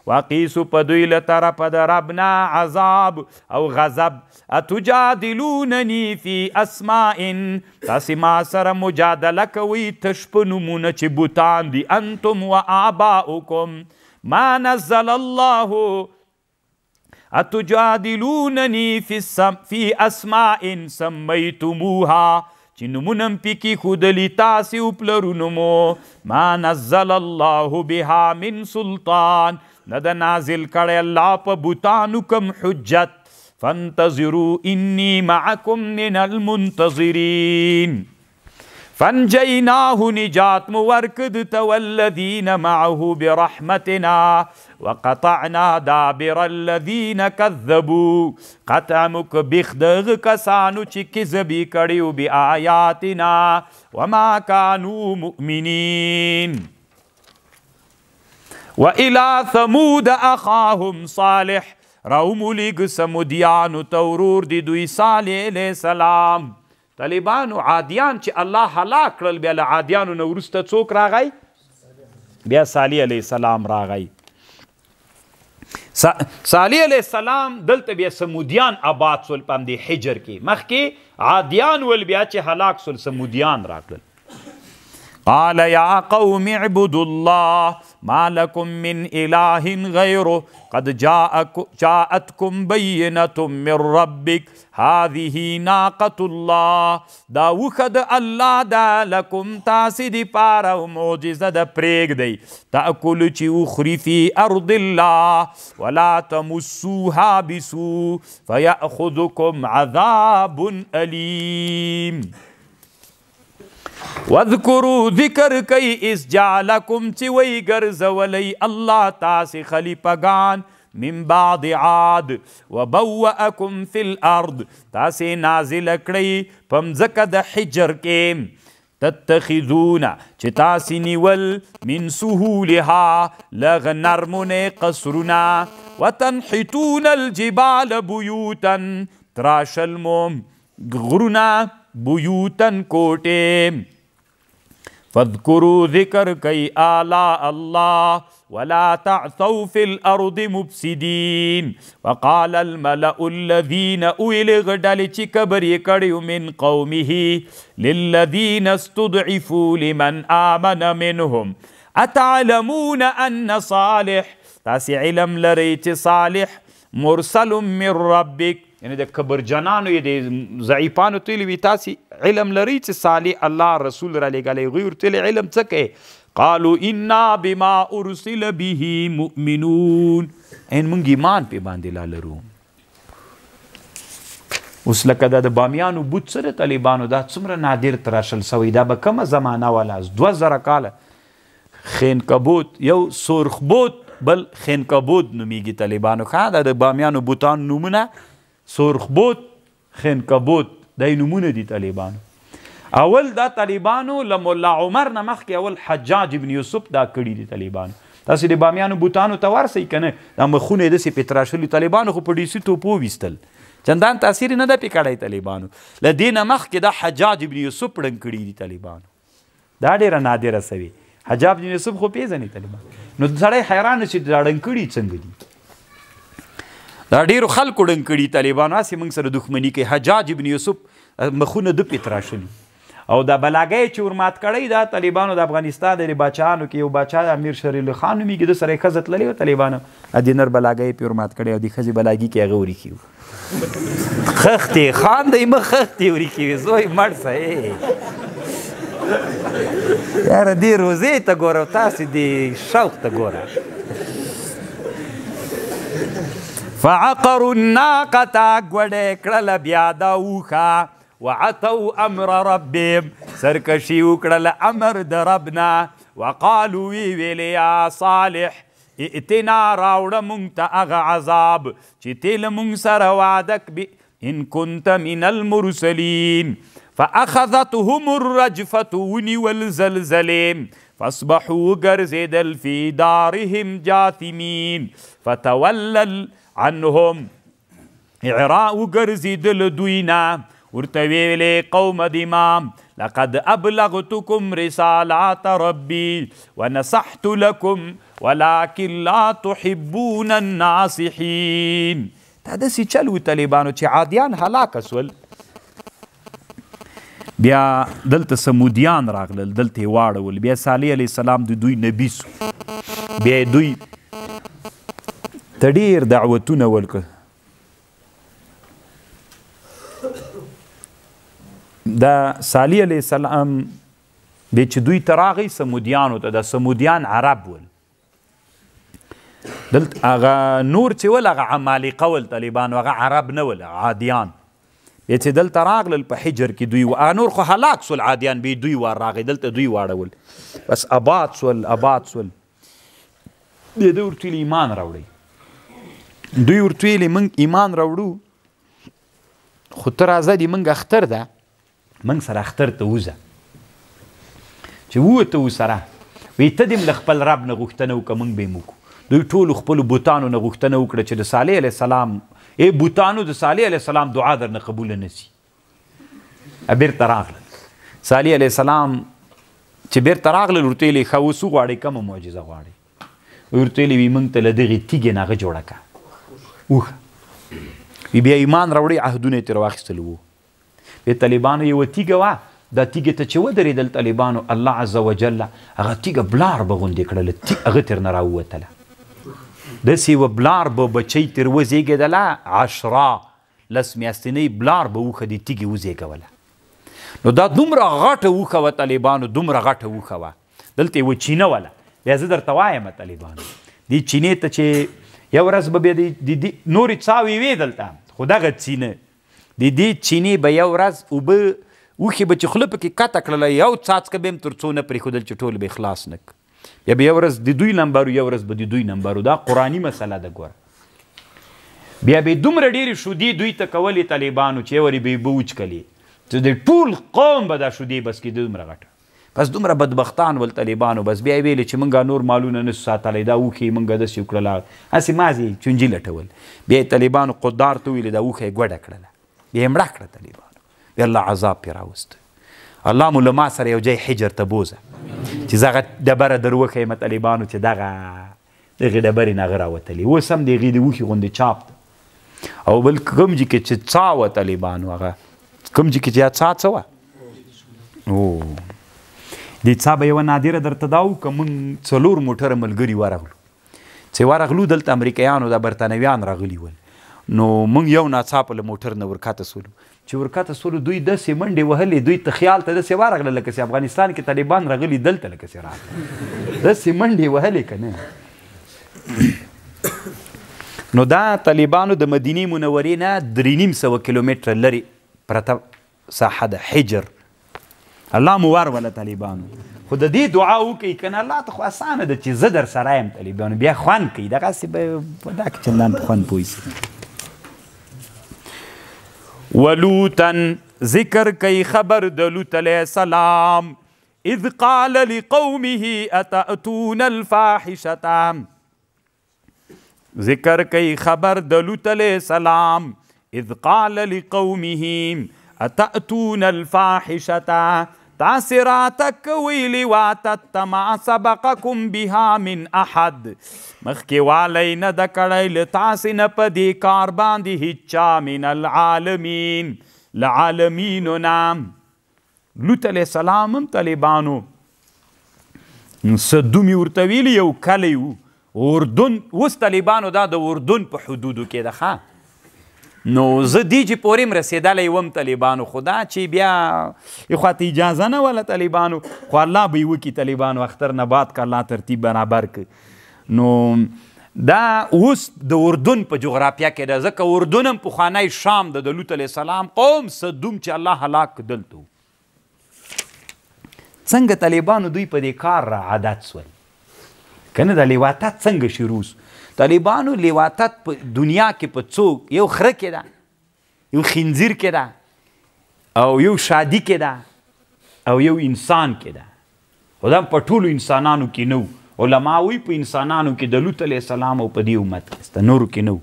وقیسو پدوی لطرف در ربنا عذاب او غضب اتجادلوننی فی اسمائن تاسی ما سره مجادله کوي تش په نومونه چې بوتان دي انتم و آباؤکم ما نزل الله اتجادلوننی فی, سم فی اسمائن سمیتموها چې نمونم پکې خودلی تاسې او پلرونو ما نزل الله بها من سلطان ندا نازل کړی اللہ پا بوتانو حجت فانتظروا انی معکم من المنتظرین فانجیناہو نجات مو ورکد والذین معه برحمتنا وقطعنا دابر الذین کذبو قطعمک بخدغ کسانو چکی زبی کړیو بی آیاتنا وما کانو مؤمنین وإلى ثمود أخاهم صالح راومو لیگ سمودیانو تورور دی دوی صالح علیہ السلام طالبانو عادیان چې الله هلاک کړل بیا له عادیانو نه وروسته څوک راغی بیا صالح علیه السلام راغی صالح علیه السلام دلته بیا سمودیان آباد سول په همدې حجر کې مخکې عادیان ول بیا چې هلاک سول سمودیان راغلل قال یا قوم اعبدوا الله ما لكم من إله غيره قد جاءتكم بينة من ربك هذه ناقة الله دا وخد الله دا لكم تاسد پارا معجزة دا پريگ دي تأكل چي اخري في أرض الله ولا تمسوها بسو فيأخذكم عذاب أليم وذکرو ذكر كي اس جعلکم چی وی گرزولی اللہ تاسی خلیپگان من بعد عاد وبوأكم في الارض تاسي نازل كري پمزک د حجر كيم تتخذون چې تاسی نیول من سهولها لغ نرمون قصرنا وتنحتون الجبال بيوتا تراش الموم غرنا بیوتن کوٹے فذکرو ذکر کئی آلا اللہ ولا تعثوا في الارض مفسدين وقال الملأ الذين اولغ دل چکبر یکڑی من قومه للذين استضعفوا لمن آمن منهم اتعلمون ان صالح تاسی علم لریچ صالح مرسل من ربک یعنی د کبرجنانو د ضعیفانو ته وی تاسې علم لري چې صالح الله رسول را لګلې غیر ته علم څه کوي قالوا انا بما ارسل به مؤمنون ان موږ ایمان په باندې لا لرو اوس لکه د بامیانو بوت سره طالبانو دا څومره نادر تراشل سوی دا به کومه زمانہ ولا 2000 کاله خین کبوت یو سرخ بوت بل خین کبوت نومیږي طالبانو ښا د بامیانو بوتان نومونه سرخبوت خنکبوت د نمونه دي طالبانو اول دا طالبانو لمولا عمر نه مخکې اول حجاج ابن یوسف دا کړی دي طالبانو تاسو د بامیانو بوتانو ته ورسی کنه د مخونه د سي پتراشلو طالبانو خو په ډیسي توپو وستل چندان تاثیر نه د پکړای طالبانو لدین مخ کې د حجاج ابن یوسف پړن کړی دي طالبانو دا ډیره نادره سوي حجاج ابن یوسف خو پیژنې طالبان نو سړی حیران شي دا ډنکړي څنګه دي دا ډیرو خلکو ډنګ کړي طالبانو هسې موږ سره دښمني کوي حجاج ابن یوسف مخونه دو پې تراشلي او دا بلاګي چې ورمات کړی دا طالبانو د افغانستان د بچانو کې یو بچا امیر شریل خان میږي د سره خزت للی او طالبانو ا دینر بلاګي پی ورمات کړی او د خزي بلاګي کې هغه وری کیو خختي خان دای مخ خختي وری کیو زوی مړ سه یار دې روزې ته ګورو تاسو دې شوق ته ګورو فعقروا الناقه غړې کړل بیا وعطوا امر ربهم سركشي وکړل امر دربنا وقالوا وی يا صالح اتنا راول منت أغ عذاب چتل تیل مونږ سره وعده ان كنت من المرسلين فاخذتهم الرجفه والزلزلين فاصبحوا ګرځېدل في دارهم جاثمین فتولل عنهم اعراء وګرځیدل دوی نه ورته ویلې قوم د امام لقد ابلغتكم رسالات ربي ونصحت لكم ولكن لا تحبون الناصحين دا داسې چل و طالبانو چې عادیان هلاک سول بیا دلته سمودیان راغلل دلته یې واړول بیا صالح علیه السلام د دوی نبي سو بیا دوی ته ډیر دعوتونه ورکړ دا صالح علیه السلام به چې دوی ته راغی سمودیانو ته د سمودیان عرب ول دلته هغه نور چې ول هغه عمالقه ول طالبان هغه عرب نه ول عادیان بیا چې دلته راغلل په حجر کې دوی و نور خو هلاک سول عادیان به دوی وار راغی دلته دوی واړول بس اباد سول اباد سول د دور تل ایمان راوړی دوی ورته ویلې موږ ایمان راوړو خو ته راځه دې موږ اختر ده موږ سره اختر ته ووځه چې ووته وسره وی ته دې له خپل رب نه غوښتنه وکړه موږ به یې موکو دوی ټولو خپلو بوتانو نه غوښتنه وکړه چې د صالح علیه السلام ای بوتانو د صالح علیه السلام دعا در نه قبوله نه سي بیرته راغلل صالح علیه السلام چې بیرته راغلل ورته یې ښه اوس وغواړئ کومه معجزه غواړئ ورته یې وي موږ ته له دغې تیږې نه هغه جوړه کړه وخه وی بیا ایمان راوړی عهدونه تیر واخیستل وو په طالبانو یو تیګه وا دا تیګه ته چې ودرېدل طالبانو الله عز وجل هغه تیګه بلار بغوندې کړل هغه تر نه راووتله داسې یوه بلار به بچی تر وزیږېدله عشره لس میاشتنۍ بلار به وخه دې تیګې وزیږوله نو دا دومره غټه وخه وه طالبانو دومره غټه وخه وه دلته یوه چینه وله بیا زه درته وایم طالبانو دې چینې ته چې یو ورځ به بیا د نورې څاوې وې دلته خو دغه چینه د دې چینې به یو ورځ اوبه وخی به چې خوله پکې کته کړله یو څاڅکه به هم تر څو نه پرېښودل چې ټول به خلاص نه یا به یو ورځ د دوی نمبرو یو ورځ به د دوی نمبرو دا قرآني مسله ده ګوره بیا به دومره ډېرې شودې دوی ته کولې طالبانو چې یې ورې به یې به وچکلې چې د ټول قوم به دا شودې بس کې دومره غټه بس دومره بدبختان ول طالبانو بس بیا ویل چې مونږه نور مالونه نه ساتلې دا وکی مونږه د سیکړل اسی مازی چونجی لټول بیا طالبانو قدار ته ویل دا وکی ګډه کړل بیا مړه کړ طالبانو بیا الله عذاب پی راوست الله مول ما سره یو ځای حجر ته بوزه چې زغه دبره دروخه مت طالبانو چې دغه دغه دبرې نه غراوتلې و سم دغه د وکی غوندې چاپ او بل کوم چې چې څاوه طالبانو هغه کوم چې چې څا څا و او د څا به یو نادره درته داو کوم څلور موټر ملګری ورغلو چې ورغلو دلته امریکایانو د برتانویان راغلي ول نو مونږ یو ناڅاپه له موټر نه ورکاته سولو چې ورکاته سولو دوی داسې منډې وهلې دوی ته خیال ته داسې ورغله لکه چې افغانستان کې طالبان راغلي دلته لکه چې راغله داسې منډې وهلې که نه نو دا طالبانو د مدینې منورې نه درې نیم سوه کیلومتره لرې پرته ساحه د حجر الله مو ور ولا طالبانو خو د دې دعا وکړئ کنه الله ته خو اسانه ده چې زه در سره یم طالبانو بیا خوند کوي دغسې به په دا کې چندان په خوند پوهېږي ولوتن ذکر کوي خبر د لوط علیه السلام اذ قال لقومه اتاتون الفاحشه ذکر کوي خبر د لوط علیه السلام اذ قال لقومه اتاتون الفاحشه تاسې راته که ویلي وه تتما سبقکم بها من احد مخکې والی نه ده کړی له تاسې نه په دې کار باندې هیچ چا من العالمین له عالمینو نه لوط علیه السلام هم طالبانو څه دومې ورته ویلي یو کلی و اردن اوس طالبانو دا د اردن په حدودو کې ده ښه نو زه دی چې پوریم رسیدلی وم طالبانو خدا چې بیا یو خواته اجازه نه وله طالبانو خو الله به یې وکړي طالبانو اختر نه بعد که الله ترتیب برابر کړي نو دا اوس د اردن په جغرافیه کې ده ځکه اردن هم پخوانی شام د د لوط علیه السلام قوم صدوم چې الله هلاک کړدلته څنګه طالبانو دوی په دې کار را عادت سول که نه د لیواتا څنګه شي روس طالبانو لیواتت په دنیا کې په څوک یو خره کې ده یو خنزیر کې ده او یو شادي کې ده او یو انسان کې ده خو دا په ټولو انسانانو کې نو علما وی په انسانانو کې د لوط علیه السلام او په دې امت کې نورو کې نو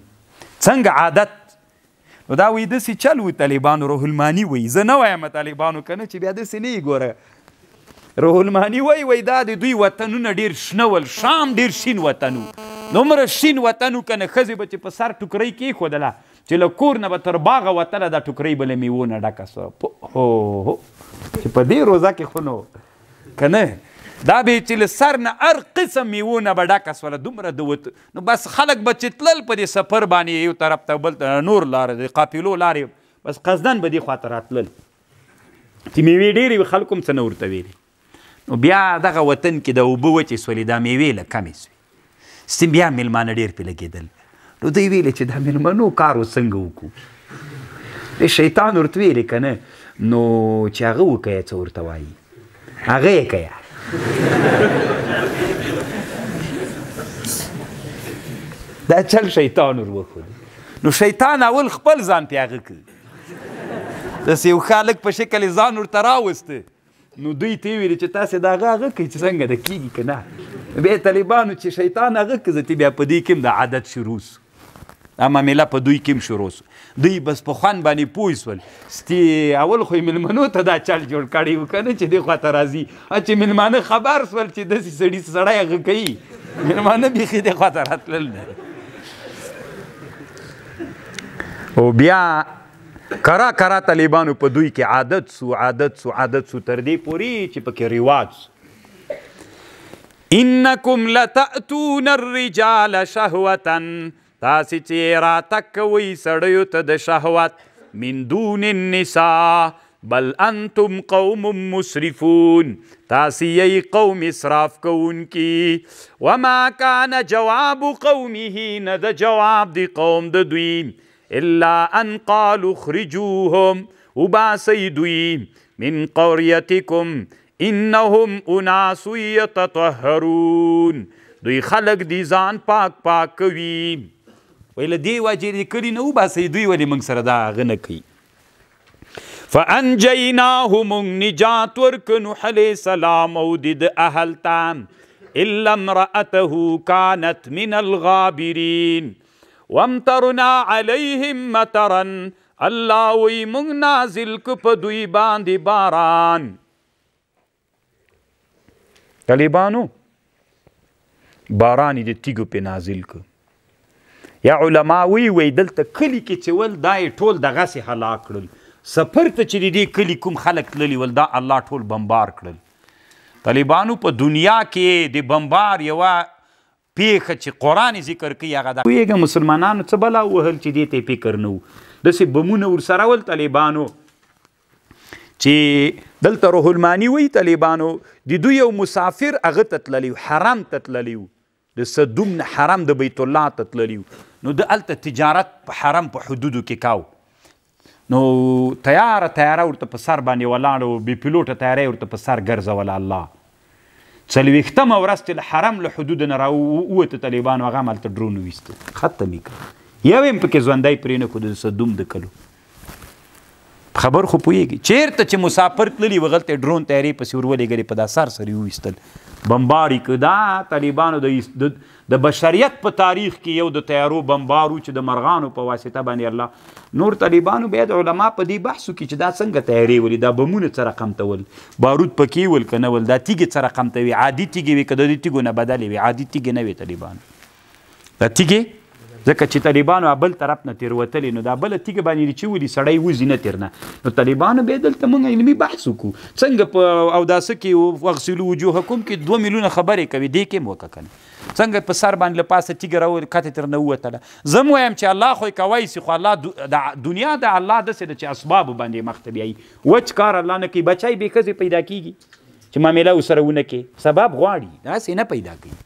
څنګه عادت نو دا وی داسې چل و طالبانو روح المانی وی زه نه وایم طالبانو کنه چې بیا داسې نه یې ګوره روح المانی وی وی دا د دوی وطنونه ډیر شنول شام ډیر شین وطنو دومره شین وطن کنه ښځې به چې په سر ټوکرۍ کېښودله چې له کور نه به تر باغه وتله دا ټوکرۍ به له میوو نه ډکه سوه چې په دې روزه کې خو نو که نه دا به چې له سر نه هر قسم میوو نه به ډکه سوله دومره د وت نو بس خلک به چې تلل په دې سفر باندې یو طرف ته بل نور لارې د قافلو لارې بس قصدن به دې خواته راتلل چې میوې ډېرې وي خلکو هم څه نه ورته ویلې نو بیا دغه وطن کې د اوبه وچې سولې دا میوې له کمې سوې سیم بیا میلمانه ډیر په لګیدل نو دوی ویل چې دا میلمنو کار وسنګ وکړو شیطان ورته ویل کنه نو چې هغه وکیا څه ورته وایي هغه یې کیا [laughs] دا چل شیطان ور وخود نو شیطان اول خپل ځان پیاغه کړ د سیو خالق په شکل ځان ورته راوسته نو دوی ته ویل چې تاسو دا غاغه کوي چې څنګه د کیږي کنه به طالبانو چې شیطان هغه کزتی بیا په دې کې د عادت شروع اما میله په دوی کې شروع دوی بس په خوان باندې پویسول ستي اول خو ملمنو ته دا چل جوړ کړي وکنه چې دی خواته راځي چې ملمانه خبر سول چې دسی سړی سړی هغه کوي ملمانه بيخي دی خواته راتلل او بیا کرا کرا طالبانو په دوی کې عادت سو عادت سو عادت سو تر دې پوري چې پکې رواج انکم لتاتون الرجال شهوتا تاسو چې را تکوي سړیو ته د شهوت من دون النساء بل انتم قوم مسرفون تاسو یې قوم اسراف کوونکی وما کان جواب قومه نه د جواب دی قوم د دوی الا ان قالوا اخرجوهم وباسي دوی من قريتكم انهم اناس يتطهرون دوی خلق دي ځان پاک پاک کوي ویل دی واجری کړي نو باسي دوی ولې موږ سره دا غنه کوي فانجیناه موږ نجات ورک نوح علیه السلام او د اهل تام الا امراته كانت من الغابرين وامطرنا علیهم مطرا الله وی مونږ نازل کو په دوی باندې باران طالبانو باران دې تیګو په نازل کو یا علما وی وی دلته کلی کې چې ول دای ټول دغه سي هلاک کړل سفر ته چې دې کلی کوم خلک تللی ول دا الله ټول بمبار کړل طالبانو په دنیا کې د بمبار یو پیښه چې قرآن ذکر کوي هغه دا پوهېږه مسلمانانو څه بلا وهل چې دې ته فکر نه و داسې بمونه ورسره ول طالبانو چې دلته روح المانی وی طالبانو د دوی یو مسافر هغه ته تللی حرام ته تللی د صدوم نه حرام د بیت الله ته تللی نو د هلته تجارت په حرم په حدودو کې کاو نو تیاره تیاره ورته په سر باندې ولاړ او بې پیلوټه تیاره ورته په سر ګرځوله الله څلوېښتمه ورځ چې له حرم له حدودو نه راووته طالبانو هغه هم هلته ډرون وویسته ختم یې کړه یو یې هم پکې ژوندی پرې نه ښود د سدوم د کلو خبر خو پویږي چیرته چې مسافر تللی وغلته ډرون تیاری پسې ورولېږلې په دا سر سره وویستل بمبار یې دا طالبانو د د بشریت په تاریخ کې یو د تیارو بمبار چې د مرغانو په واسطه باندې الله نور طالبانو بیا د علما په دې بحثو کې چې دا څنګه تیاری ولې دا بمونه څه رقم ته ول بارود پکې ول که نه ول دا تیږې څه رقم ته وي عادي تیږې وي که د دې تیږو نه بدلې وي عادي تیږې نه وي طالبانو دا تیږې ځکه چې طالبانو بل طرف نه تیروتلې نو دا بله تیږه باندې چې ولي سړی وځي نه تیر نه نو طالبانو بیا دلته موږ علمي بحث وکړو څنګه په اوداسه کې واغسلو وجوهکم کې دوه میلیونه خبرې کوي دې کې مو وکړه کنه څنګه په سر باندې له پاسه تیږه راول کته تر نه ووتله زه م وایم چې الله خو یې کوی سي خو الله د دنیا د الله داسې ده چې اسباب باندې مخته بیایي وچ کار الله نه کوي بچی بې ښځې پیدا کیږي چې معامله ورسره ونه کې سبب غواړي داسې نه پیدا کوي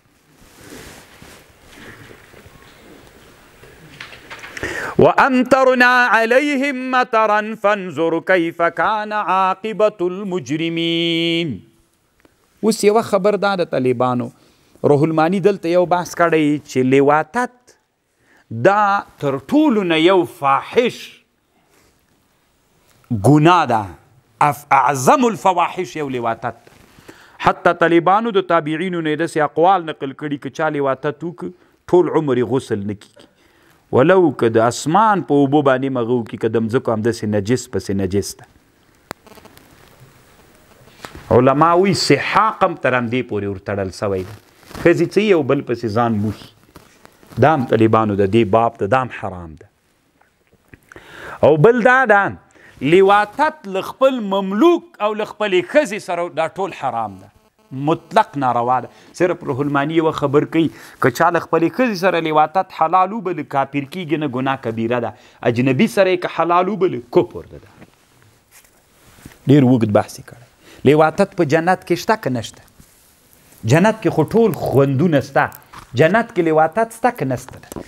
وأمطرنا عليهم مطرا فانظر كيف كان عاقبة المجرمين اوس یو خبر دا د طالبانو روح المانی دلته یو بحث کړی چې لیواتت دا تر ټولو نه یو فاحش ګناه ده اعظم الفواحش یو لیواتت حتی طالبانو د تابعینو نه داسې اقوال نقل کړي که چا لیواتت وکړي ټول عمر غسل نه کیږي ولو که د اسمان په اوبو باندې مغو کې قدم ځکه هم د نجس پسې نجس ده علما وی سحاقم تر هم دې پورې ورتړل سوی ده خزي چې یو بل پسې ځان موخي دام طالبانو د دا دې باب ته دا دام حرام ده او بل دا ده لیواتت لخپل مملوک او لخپل خزي سره دا ټول حرام ده مطلق ناروا ده صرف روح المانی یو خبر کوي که چا له خپلې ښځې سره لیواتت حلال وبلي کافر کیږي نه ګناه کبیره ده اجنبي سره یې که حلال وبلي کفر ده ډېر وږد بحث یې کړی لیواتت په جنت کې شته که نشته جنت کې خو ټول خوندونه شته جنت کې لیواتت شته که نسته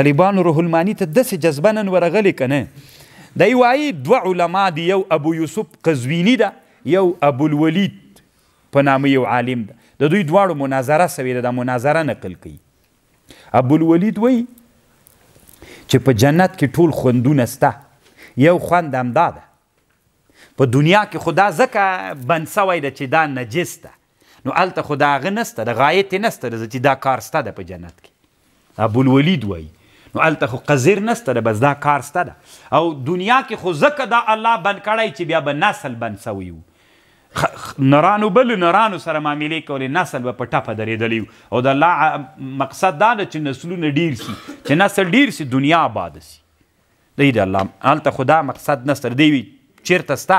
طالبانو روح المانی ته داسې جذبه نن ورغلې که نه دی وایي دوه علما دي یو ابو یوسف قزویني ده یو ابو الولید په نامه یو عالم ده د دوی دواړو مناظره سوې ده دا مناظره نقل کوي ابوالولید وایي چې په جنت کې ټول خوندونه سته یو خوند همدا ده په دنیا کې خدا ځکه بند سوی ده چې دا نجس ده نو هلته خو د هغه نسته د غایتې نسته ده چې دا کار سته ده په جنت کې ابوالولید وایي نو الته خو قذیر نسته ده بس دا کار سته ده او دنیا کې خو ځکه دا الله بند کړی چې بیا به نسل بند سوی وو نرانو بل نرانو سره معاملې کولې نسل به په ټپه درېدلی او د الله مقصد دا ده چې نسلونه ډیر سي چې نسل ډیر سي دنیا آباد سي دی د الله هلته خدا مقصد نسل دی وي چیرته ستا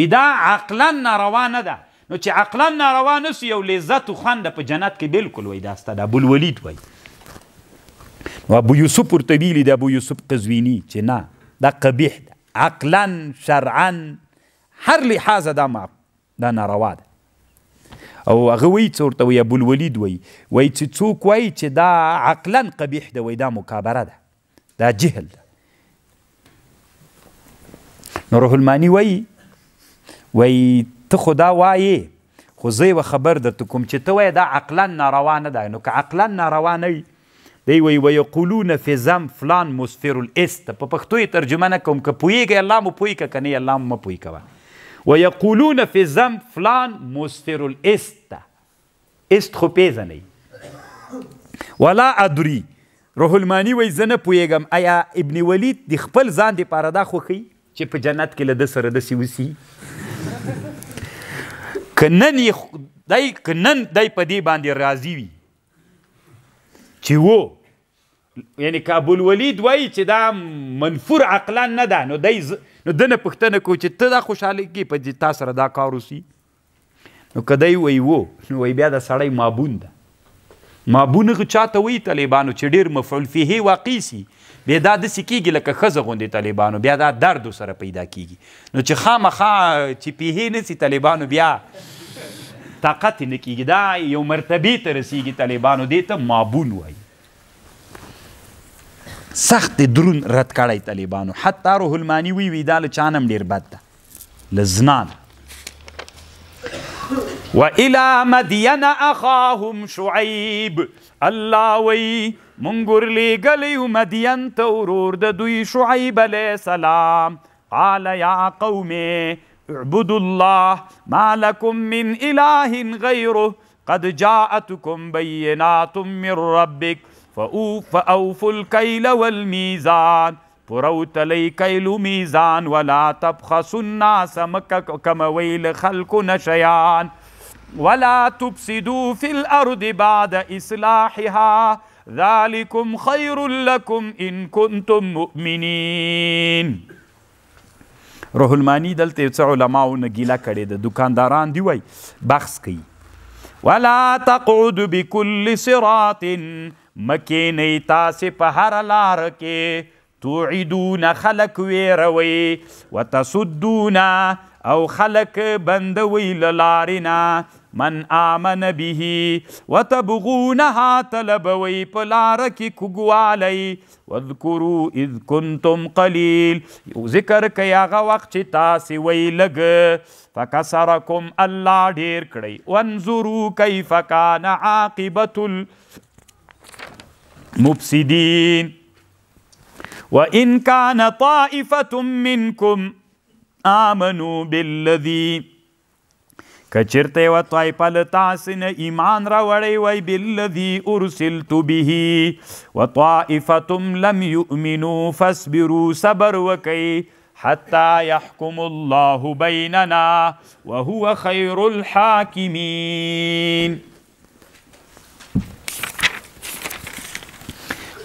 وي دا عقلا ناروا نه ده نو چې عقلا ناروا نه سي یو لذت و خوند په جنت کې بالکل وای دا ستا د ابوالولید وای نو ابو یوسف پرتبیلی د ابو یوسف قزویني چې نه دا قبیح ده عقلا شرعا هر لحاظه دا معقول دا ناروا ده او هغه وایي څه ورته وایي ابوالولید وایي وایي چې څوک وایي چې دا عقلا قبیح ده وایي دا مکابره ده دا جهل ده نو روح المانی وایي وایي ته خو دا وایې خو زه یوه خبر درته کوم چې ته وایې دا عقلا ناروا نه ده نو که عقلا ناروا نه وي دی وایي ویقولون فی زم فلان مسفر الاسد په پښتو یې ترجمه نه کوم که پوهېږئ الله مو پوهې که که نه الله مو مه پوهې کوه ويقولون في الذنب فلان مستر الاست است خو پیژنئ ولا ادري روح المانی وای زنه پویګم آیا ابن ولید د خپل ځان د پاره دا خوخی چې په جنت کې له د سره د سیوسی کنن دای کنن دای په دې باندې راضی وي چې وو یعنی کابل ولید وای چې دا منفور عقلان نه ده نو دای نو دنه پښتنه کو چې ته دا خوشاله کې په دې تاسو را دا کار وسی نو کدی وای وو نو وای بیا دا سړی مابون ده مابون غ چاته وی طالبانو چې ډیر مفعول فيه واقع سي بیا دا د سکیږي لکه خزه غوندې طالبانو بیا دا درد سره پیدا کیږي نو چې خامخا چې پیه نه سي طالبانو بیا طاقت نه کیږي دا یو مرتبه ته رسیږي طالبانو دې ته مابون وای سخت درون رد کړی طالبانو حتی روح المانی وی وی دا له چانم ډیر بد ده لزنان وإلى مدين أخاهم شعيب الله وی مونږ ورلېږلی مدین ته ورور د دوی شعیب علیه السلام قال یا قوم اعبدوا الله ما لكم من إله غيره قد جاءتكم بينات من ربك فاوفوا الكيل والميزان پروت لی کیلو میزان ولا تبخسوا الناس مکه کم ویل خلق نشیان ولا تفسدوا في الارض بعد اصلاحها ذلكم خير لكم ان كنتم مؤمنين روح المانی دلته څو علما او نګیلا کړي د دکانداران دی وای بخس کوي ولا تقعد بكل صراط مکې نه تاسې په هر لار کې توعدون خلق ویروي وتصدون او خلق بندوي للارنا من آمن به وتبغونها طلبوي پلار کی کوګوالي واذكروا اذ كنتم قليل ذکر کئ هغه وخت چې تاسو وی لګ فكسركم الله ډیر کړی وانظروا كيف كان عاقبه مفسدين وإن كان طائفة منكم آمنوا بالذي كشرتي و لتعسن لتاسن روري را بالذي ارسلت به وطائفه لم يؤمنوا فاصبروا صبر وكي حتى يحكم الله بيننا وهو خير الحاكمين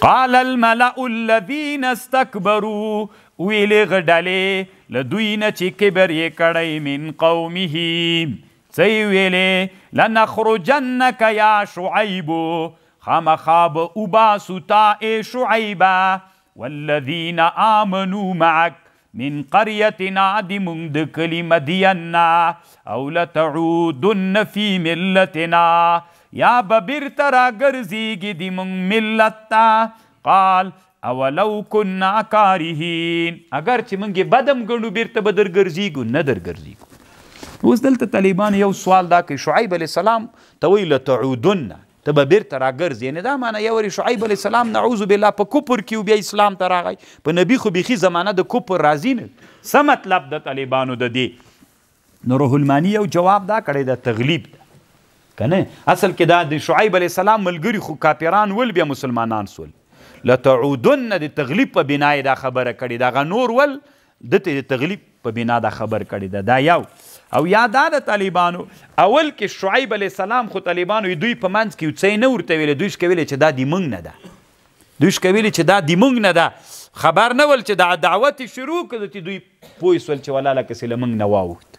قال الملأ الذين استكبروا ويلغ دلي لدوين دوی كبر چې من قومه سي ويلي لنخرجنك يا شعيب شعیب خامخا به تا اي شعیبه والذين آمنوا معك من قريتنا نادم دكلي د او لتعودن في ملتنا یا ببیر ترا گرزیگی دی من ملت تا قال اولو کنا کارهین اگر چې منګې بدم ګڼو بیرته به درګرځېږو نه درګرځېږو اوس دلته طالبان یو سوال دا کوي شعیب علیه السلام ته وایي لتعودن ته به بیرته راګرځې یعنې دا معنی یو ورې شعیب علیه السلام نعوذ بالله په کفر کې بیا اسلام ته راغی په نبي خو بیخي زمانه د کفر راځي نه څه مطلب د طالبانو د دې نو روح المانی یو جواب دا کړی د تغلیب ده کنه اصل کې دا د شعیب علی السلام ملګری خو کاپیران ول بیا مسلمانان سول لتعودن د تغلیب په بنا دا خبره کړي دا غنور ول د تغلیب په بنا دا خبر کړي دا, دا یو او یاد د طالبانو اول کې شعیب علی السلام خو طالبانو دوی په منځ کې څه نه ورته ویل دوی شکویل چې دا د منګ نه ده دوی شکویل چې دا د منګ نه ده خبر نه ول چې دا دعوت شروع کړه دوی پوي سول چې ولاله کسې لمنګ نه واوخت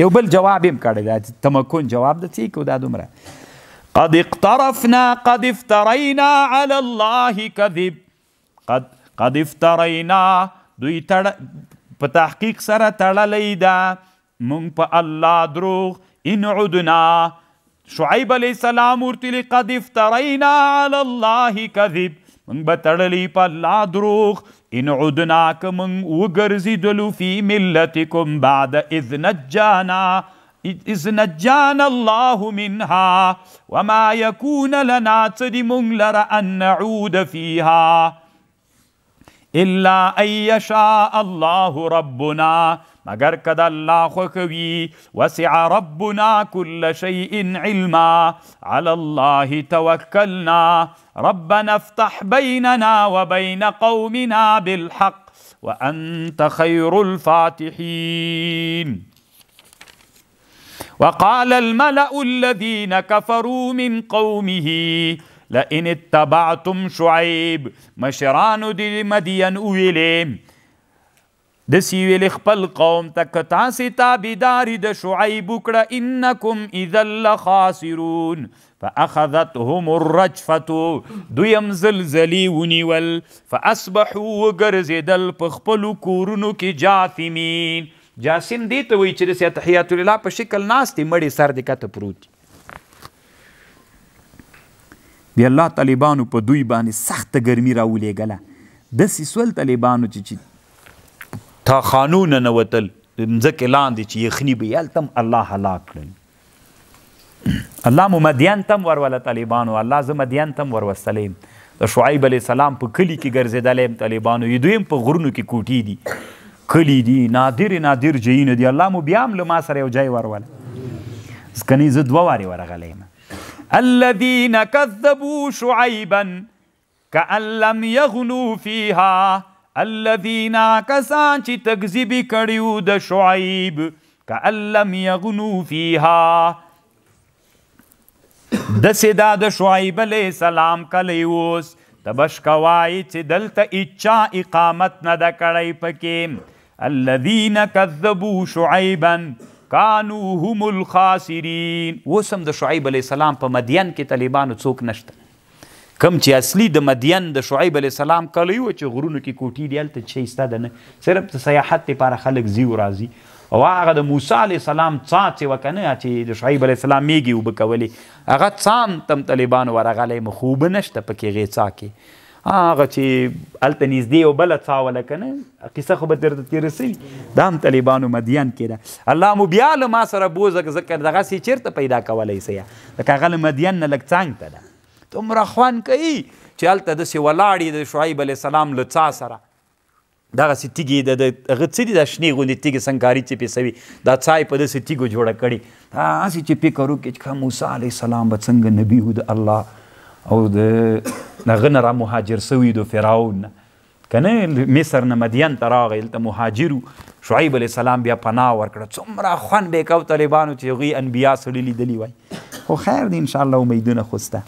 یو بل جواب هم کړی دا تمکن جواب د څه کو دا دومره قد اقترفنا قد افترینا علی الله کذب قد قد افترینا دوی تړ په تحقیق سره تړلې ده مونږ په الله دروغ ان عدنا شعیب علی السلام ورته قد افترینا علی الله کذب مونږ به تړلې په الله دروغ إن من كمن دلو في ملتكم بعد إذ نجانا إذ نجانا الله منها وما يكون لنا تدم لرأن نعود فيها الا ايشاء الله ربنا مگر کد الله خوخوی وسع ربنا كل شيء علما على الله توكلنا ربنا افتح بيننا وبين قومنا بالحق وانت خير الفاتحين وقال الملأ الذين كفروا من قومه لئن اتبعتم شعيب مشرانو د مدین ویلې د سی ویل خپل قوم تک تاسو تابعداري د شعيب کړه انکم اذا لخاسرون فاخذتهم الرجفه دویم زلزلی ونیول فاصبحوا وغرزدل په خپل کورونو کې جاثمین جاسم دې ته وی چې د تحیات الله په شکل ناستې مړې سر دې کته پروت د الله طالبانو په دوی باندې سخته ګرمي راولېږله داسې سول طالبانو چې چې تا خانونه نوتل مځکې لاندې چې یخني به یلتم الله هلاک کړل الله مو مدین تم ورول طالبانو الله زه مدین تم وروستلیم د شعیب علی السلام په کلی کې ګرځیدلیم طالبانو یې دویم په غرونو کې کوټې دي کلی دی نادر نادر جین دی الله مو بیا هم له ما سره یو ځای ورول ځکه زه دوه وارې ورغلی یم الذين كذبوا شعيبا كأن لم يغنوا فيها الذين کسان چې تکذیب کړیو د كأن لم يغنوا فيها د سدا د شعیب علیہ السلام کلی تبش کوای چې دلته اچا اقامت نه د الذين كذبوا شعيبا کانو هم الخاسرین اوس هم د شعیب علی السلام په مدین کې طالبانو څوک نشته کم چې اصلي د مدین د شعیب علی السلام کلی و چې غرونو کې کوټی دی هلته چې ایستاده نه صرف د سیاحت لپاره خلک ځي او راځي او هغه د موسی علی السلام څاڅې وکنه چې د شعیب علی السلام میږي وبکولې هغه څان تم طالبان ورغلی مخوب نشته پکې غې څاکې هغه چې هلته نږدې یو بله څاوله که نه قیسه خو به درته تېره سوي دا هم طالبانو مدین کې ده الله مو بیا له ما سره بوزه ځکه دغسې چېرته پیدا کولی سئ لکه هغه له مدین نه لږ څنګ ته ده دومره خوند کوي چې هلته داسې ولاړې د شعیب علیه السلام له څا سره دغسې تیږې د هغه څه دي دا شنې غوندې تیږې سنګکاري چې سوي دا څای په داسې تیږو جوړه کړي هسې چې فکر وکړي چې موسی علیه السلام به څنګه نبي و د الله او د را مهاجر سوی دو فراون کنه مصر نمدین تراغی لتا مهاجرو شعیب علیه السلام بیا پناه ورکړه څومره خوند به یې کو طالبانو چه غی انبیاء سلیلی دلی وای خو خیر دی انشاءالله امیدونه خوسته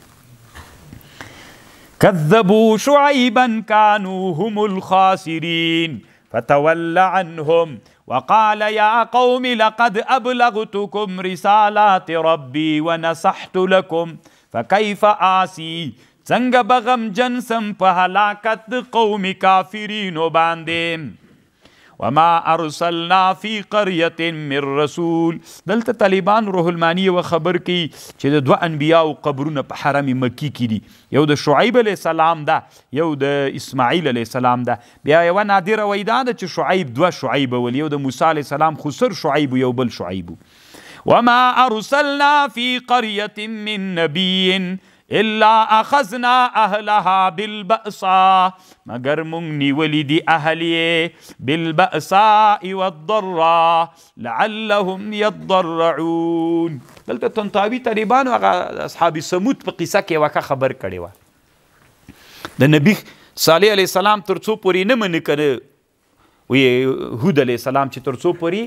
کذبو شعیبا کانو هم الخاسرين فتول عنهم وقال يا قوم لقد أبلغتكم رسالات ربي ونصحت لكم فكيف آسي څنګه بغم جنسم په هلاکت قوم کافرینو باندې وما ارسلنا فی قريه من رسول دلته طالبان روح المانی و خبر کی چې د دوه انبیا او قبرونه په حرم مکی کې دي یو د شعیب علی السلام ده یو د اسماعیل علی السلام ده بیا یو نادره وېدا ده چې شعیب دوه شعیب ول یو د موسی علی السلام خسر شعیب یو بل شعیب وما ارسلنا فی قريه من نبی الا اخذنا اهلها بالبأسا مگر مونږ نیولې دي اهلیه بالبأسا والضرا لعلهم يضرعون دلته تنتاوی طالبان هغه اصحاب سموت په قصه کې واکه خبر کړي و د نبی صالح علی السلام ترڅو پوری نه من کړي وی هود علی السلام چې ترڅو پوری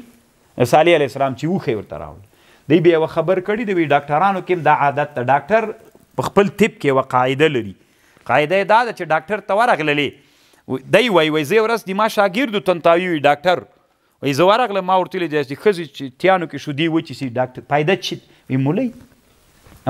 صالح علی السلام چې وخه ورته راول دی بیا خبر کړي دی ډاکټرانو کې دا عادت ته ډاکټر په خپل طب کې یوه قاعده لري قاعده یې دا ده چې ډاکټر ته ورغللې دی وایي وایي زه یو ورځ د ما شاګردو تنتاوي وي ډاکټر وایي زه ورغلم ما ورته ویلې چې ښځې چې تیانو کې شیدې وچې سي ډاکټر پایده چې وایي مولۍ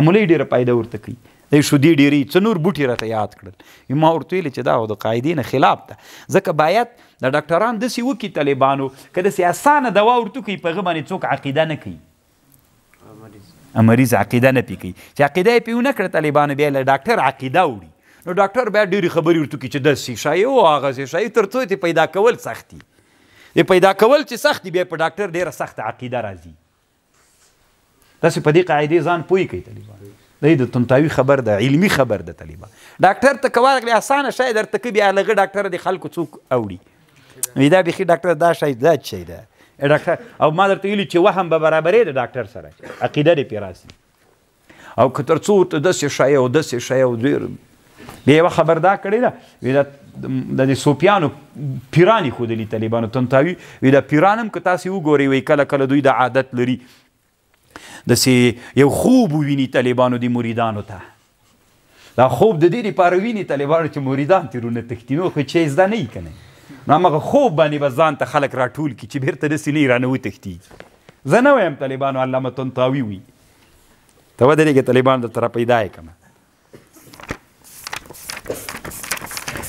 مولۍ ډېره پایده ورته کوي د شودي ډيري څنور بوټي راته یاد کړل ما ورته ویل چې دا د قاعدین خلاف ده ځکه باید د ډاکټران د سی وکی طالبانو کده سیاسانه دوا ورته کوي په غو باندې څوک عقیده نه کوي مریض عقیده نه پی کوي چې عقیده یې پی ونه کړه طالبانو بیا له ډاکټر عقیده وړي نو ډاکټر بیا ډېرې خبرې ورته کوي چې داسې شایي او هغسې شایي تر څو یې پیدا کول سخت دي د پیدا کول چې سخت دی بیا په ډاکټر ډیره سخت عقیده راځي تاسو په دې قاعدې ځان پوي کوي طالبان دا د تنتاوي خبر ده علمی خبر ده طالبان ډاکټر ته کوه لري اسانه شای درته کې بیا لګه ډاکټر دی خلکو څوک اوړي نو دا بيخي ډاکټر دا شای دا شي ده ډاکټر او ما درته ویلي چې وهم به برابرې د ډاکټر سره عقیده دې پې راسي او که تر څو ورته داسې شی او داسې شی او ډېر بیا یوه خبر دا کړې ده وی د دې صوفیانو پیران ښودلي طالبانو تنتاوي وی دا پیران هم که تاسې وګورئ وی کله کله دوی د عادت لري داسې یو خوب وویني طالبانو د مریدانو ته دا خوب د دې لپاره ویني طالبانو چې مریدان ترونه تښتي نو خو چیز دا نه یي که نو هغه خوب باندې به ځان ته خلک راټول کی چې بیرته داسې نه رانه وتښتېږي زه نه وایم طالبانو علامه طنطاوي وي ته ودرېږې طالبان درته را پیدا یې که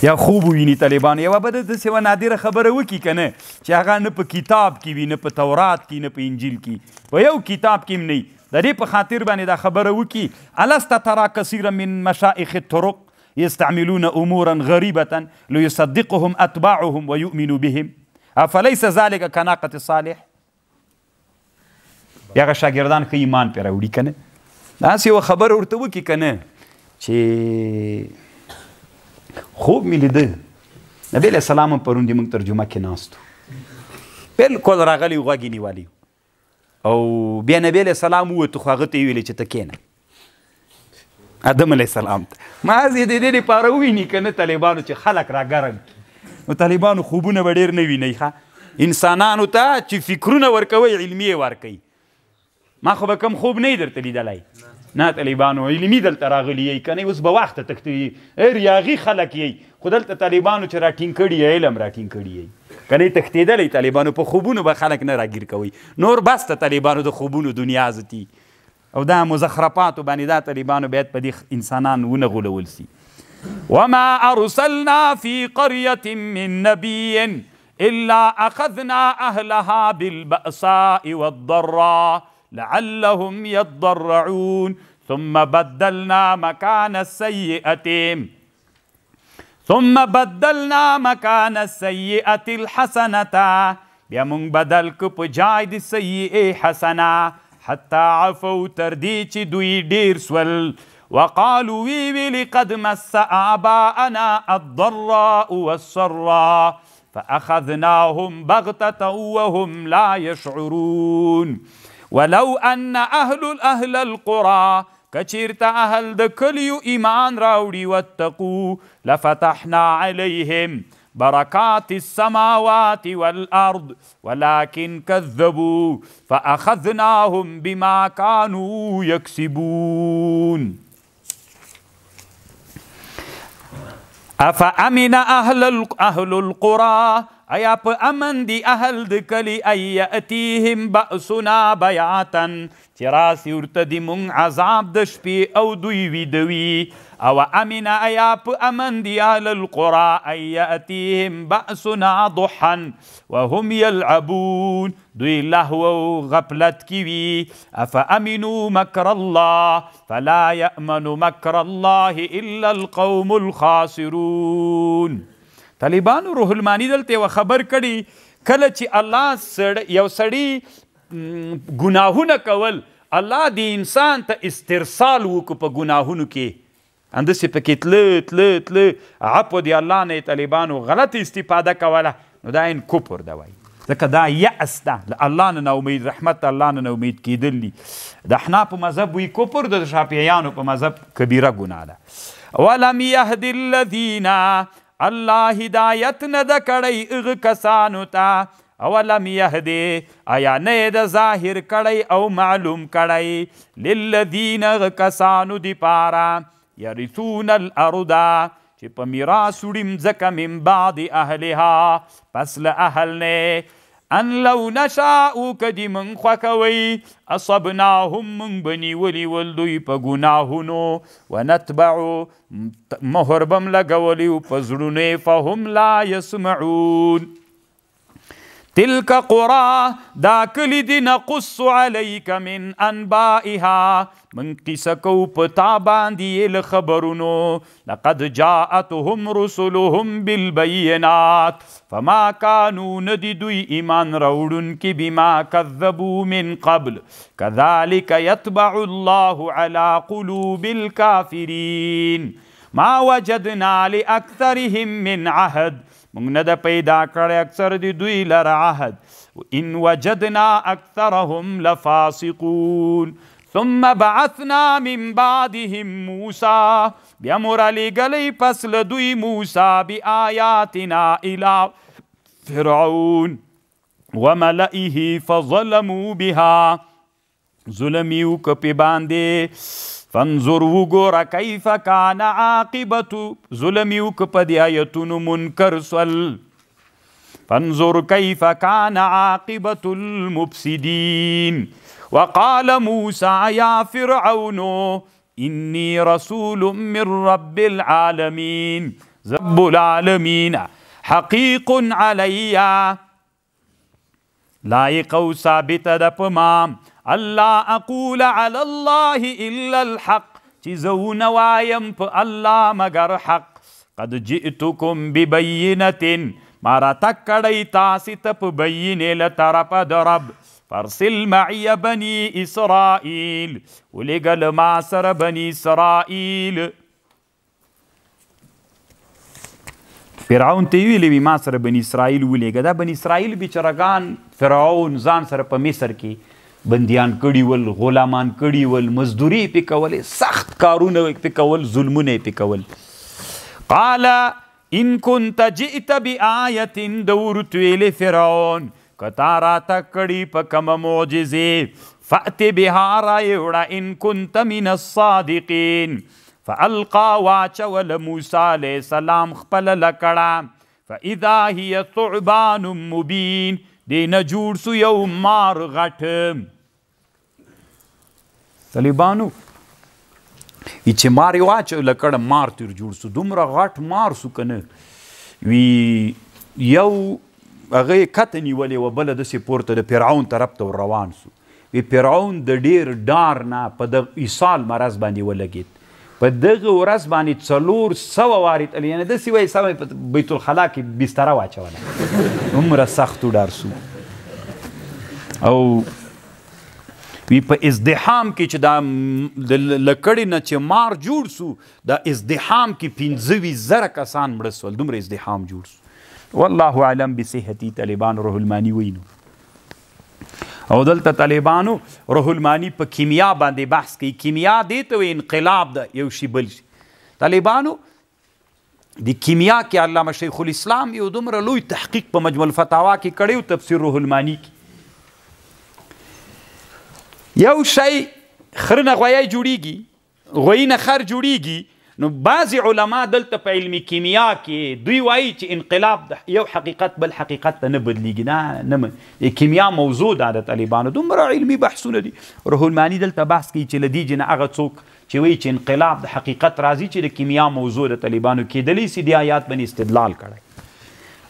یا خوب وویني طالبان یوه به داسې یوه نادره خبره وکړي که نه چې هغه نه په کتاب کې وي نه په تورات کې نه په انجیل کې په یو کتاب کې هم نه د دې په خاطر باندې دا خبره وکړي السته ترا کثیره من مشایخ طرق يستعملون أمورا غريبة ليصدقهم أتباعهم ويؤمنوا بهم فليس ذلك كناقة الصالح یغه شاګردان که ایمان پر وړي کنه دا یو خبر ورته وکي کنه چې خوب مې لیده نبی له سلام پرون دې موږ ترجمه کې ناستو بالکل راغلی وغږی نیوالی او بیا نبی له سلام وو ته خو هغه ته ویل چې ته کینه ادم علی السلام ما زه د دې لپاره ویني کنه طالبانو چې خلک راګرم نو طالبانو خوبونه به ډیر نه ویني ښه انسانانو ته چې فکرونه ورکوي علمي ورکوي ما خو به کم خوب نه درته لیدلای نه طالبانو علمي دلته راغلی یې کنه اوس به وخت تختی ریاغي خلک یې خو دلته طالبانو چې راټینګ کړي علم راټینګ کړي یې کنه تختیدلې طالبانو په خوبونو به خلک نه راګیر کوي نور بس ته طالبانو د خوبونو دنیا زتی او دا مزخرفات و باندې دا و باید په دې انسانان ونه غولول سي وما ارسلنا في قريه من نبي الا اخذنا اهلها بالباساء والضراء لعلهم يضرعون ثم بدلنا مكان السيئه ثم بدلنا مكان السيئه الحسنه بیا موږ بدل کو په السيئة د حسنه حتى عفو ترديت دوي دير سول وقالوا وي وي قد مس اباءنا الضراء والسراء فاخذناهم بغته وهم لا يشعرون ولو ان اهل الاهل القرى كشرت اهل دكليو إيمان راودي واتقوا لفتحنا عليهم بركات السماوات والأرض ولكن كذبوا فأخذناهم بما كانوا يكسبون أفأمن أهل القرى ایا په امن دی اهل د کلی ایاتیهم بأسنا بیاتن چې راسي ورته دی مونږ عذاب د شپې او دوی ویدوي او امن ایا په امن دی اهل القرى ایاتیهم بأسنا ضحا وهم یلعبون دوی لهو غفلت کیوي افامنوا مکر الله فلا یأمن مکر الله الا القوم الخاسرون طالبانو روح المانی دلته و خبر کړي کله چې الله سړ یو سړی ګناهونه کول الله دی انسان ته استرسال وکړو په ګناهونو کې اندسې پکې تله تله تله عفو دی الله نه طالبانو غلط استفاده کوله نو دا ان کفر ده وایي ځکه دا یأس ده له الله نه ناامید رحمت الله نه ناامید کیدل دي د حنا په مذهب وی کفر د شافعیانو په مذهب کبیره ګناه ده ولم یهد الذین الله هدایت نه د کړی اغه کسانو ته اولم يهدي ایا نه د ظاهر کړی او معلوم کړی للذین کسانو دی پارا یرثون الارض چې په میراث وړم ځکه من بعد اهلها پس له اهل نه ان لو نشاء کدی من خوکوي اصبناهم من بني ولي ولوي په ګناهونو ونتبع مهربم لګولي په زړونه فهم لا يسمعون تلك قرى دا كل دي نقص عليك من انبائها من قصه کو پتا باندې لقد جاءتهم رسلهم بالبينات فما كانوا ندي إيمان ایمان كي بما كذبوا من قبل كذلك يتبع الله على قلوب الكافرين ما وجدنا لاكثرهم من عهد مونږ نه د پیدا کړی اکثر دی دوی لر عهد ان وجدنا اکثرهم لفاسقون ثم بعثنا من بعدهم موسى بیا مور لګلی پس له دوی موسی بیااتنا الى فرعون وملئه فظلموا بها ظلم یو کپی فانظر وګور کیف کان عاقبت ظلم یو ک په دی آیتونو منکر فانظر كيف كان عاقبة المفسدين وقال موسى يا فرعون إني رسول من رب العالمين رب العالمين حقيق علي لائق ثابت دپمام الله اقول علی الله الا الحق چې زو نوایم په الله مگر حق قد جئتکم ببینه ما را تک کړی تاسې ته په بینې له طرفه د رب فرسل معي بني اسرائیل ولېږه ما سره بني اسرائیل فرعون ته ویلې وي ما سره بني اسرائیل ولېږه دا بني اسرائیل بیچارهګان فرعون ځان سره په مصر کې بندیان کړي ول غلامان کړي ول مزدوري پې کولې سخت کارونه پې کول ظلمونه پې کول قال ان كنت جئت بآية دورت ویل فرعون کتا راته کړي په کومه معجزې فأت بها رایوړه ان كنت من الصادقین فألقى واچول موسی علیه السلام خپله لکړه فإذا هي ثعبان مبین دینه جوړ سو یو مار غټ طالبانو ی چې مار یو اچ لکړه مار تیر جوړ سو دومره غټ مار سو کنه وی یو هغه کتنی ولې وبله د سپورته د فرعون طرف ته روان سو وی فرعون د ډیر ډار نه په د ایصال مرز باندې ولګید په دغه ورځ باندې څلور سوه وارې تللی یعنې داسې وایي سمه په بیت الخلا کې بستره واچوله هومره سخت ډار سو او وی په ازدحام کې چې دا لکړې نه چې مار جوړ سو دا ازدحام کې پنځه ویشت زره کسان مړه سول دومره ازدحام جوړ سو والله اعلم بصحتي طالبان روح المانی وینو او دلته طالبانو روح المانی په کیمیا باندې بحث کوي کیمیا دې ته انقلاب ده یو شی بل شي طالبانو د کیمیا کې علامه شیخ الاسلام یو دومره لوی تحقیق په مجموع الفتاوا کې کړی او تفسیر روح المانی کې یو شی خرنه غویی جوړیږي غوی نه خر جوړیږي نو بعضی علما دلته په علم کیمیا کې دوی وایي چې انقلاب یو حقیقت بل حقیقت ته نه بدلیږي نه نه کیمیا موضوع ده د طالبانو دومره علمی بحثونه دي روح المانی دلته بحث کوي چې لدی جن هغه څوک چې وایي چې انقلاب د حقیقت راځي چې د کیمیا موضوع د طالبانو کېدلی سي د آیات باندې استدلال کړي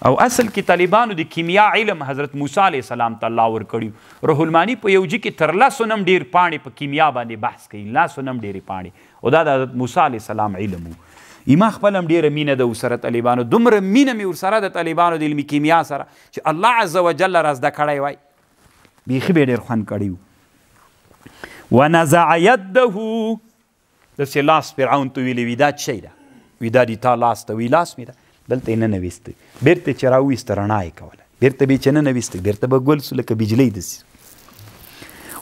او اصل کې طالبانو د کیمیا علم حضرت موسی علی السلام ته الله ورکړیو روح المانی په یو جی کې تر لاسو نم ډیر پاڼې په کیمیا باندې بحث کوي لاسو نم ډیرې پاڼې او دا د حضرت موسی علی السلام علم وو ما خپل هم ډیره مینه د سره طالبانو دومره مینه مې ورسره د طالبانو د علمي کیمیا سره چې الله عز وجل را زده کړی وای بیخي به ډیر خوند کړی و ونزع یده داسې لاس فرعون ته ویلې وي دا څه ده وي دا د تا لاس ته وي لاس مې ده دلته نه نه وېست بیرته چې راوېست رڼا یې کوله بیرته به چې نه بیرته به ګل سو بجلی دسي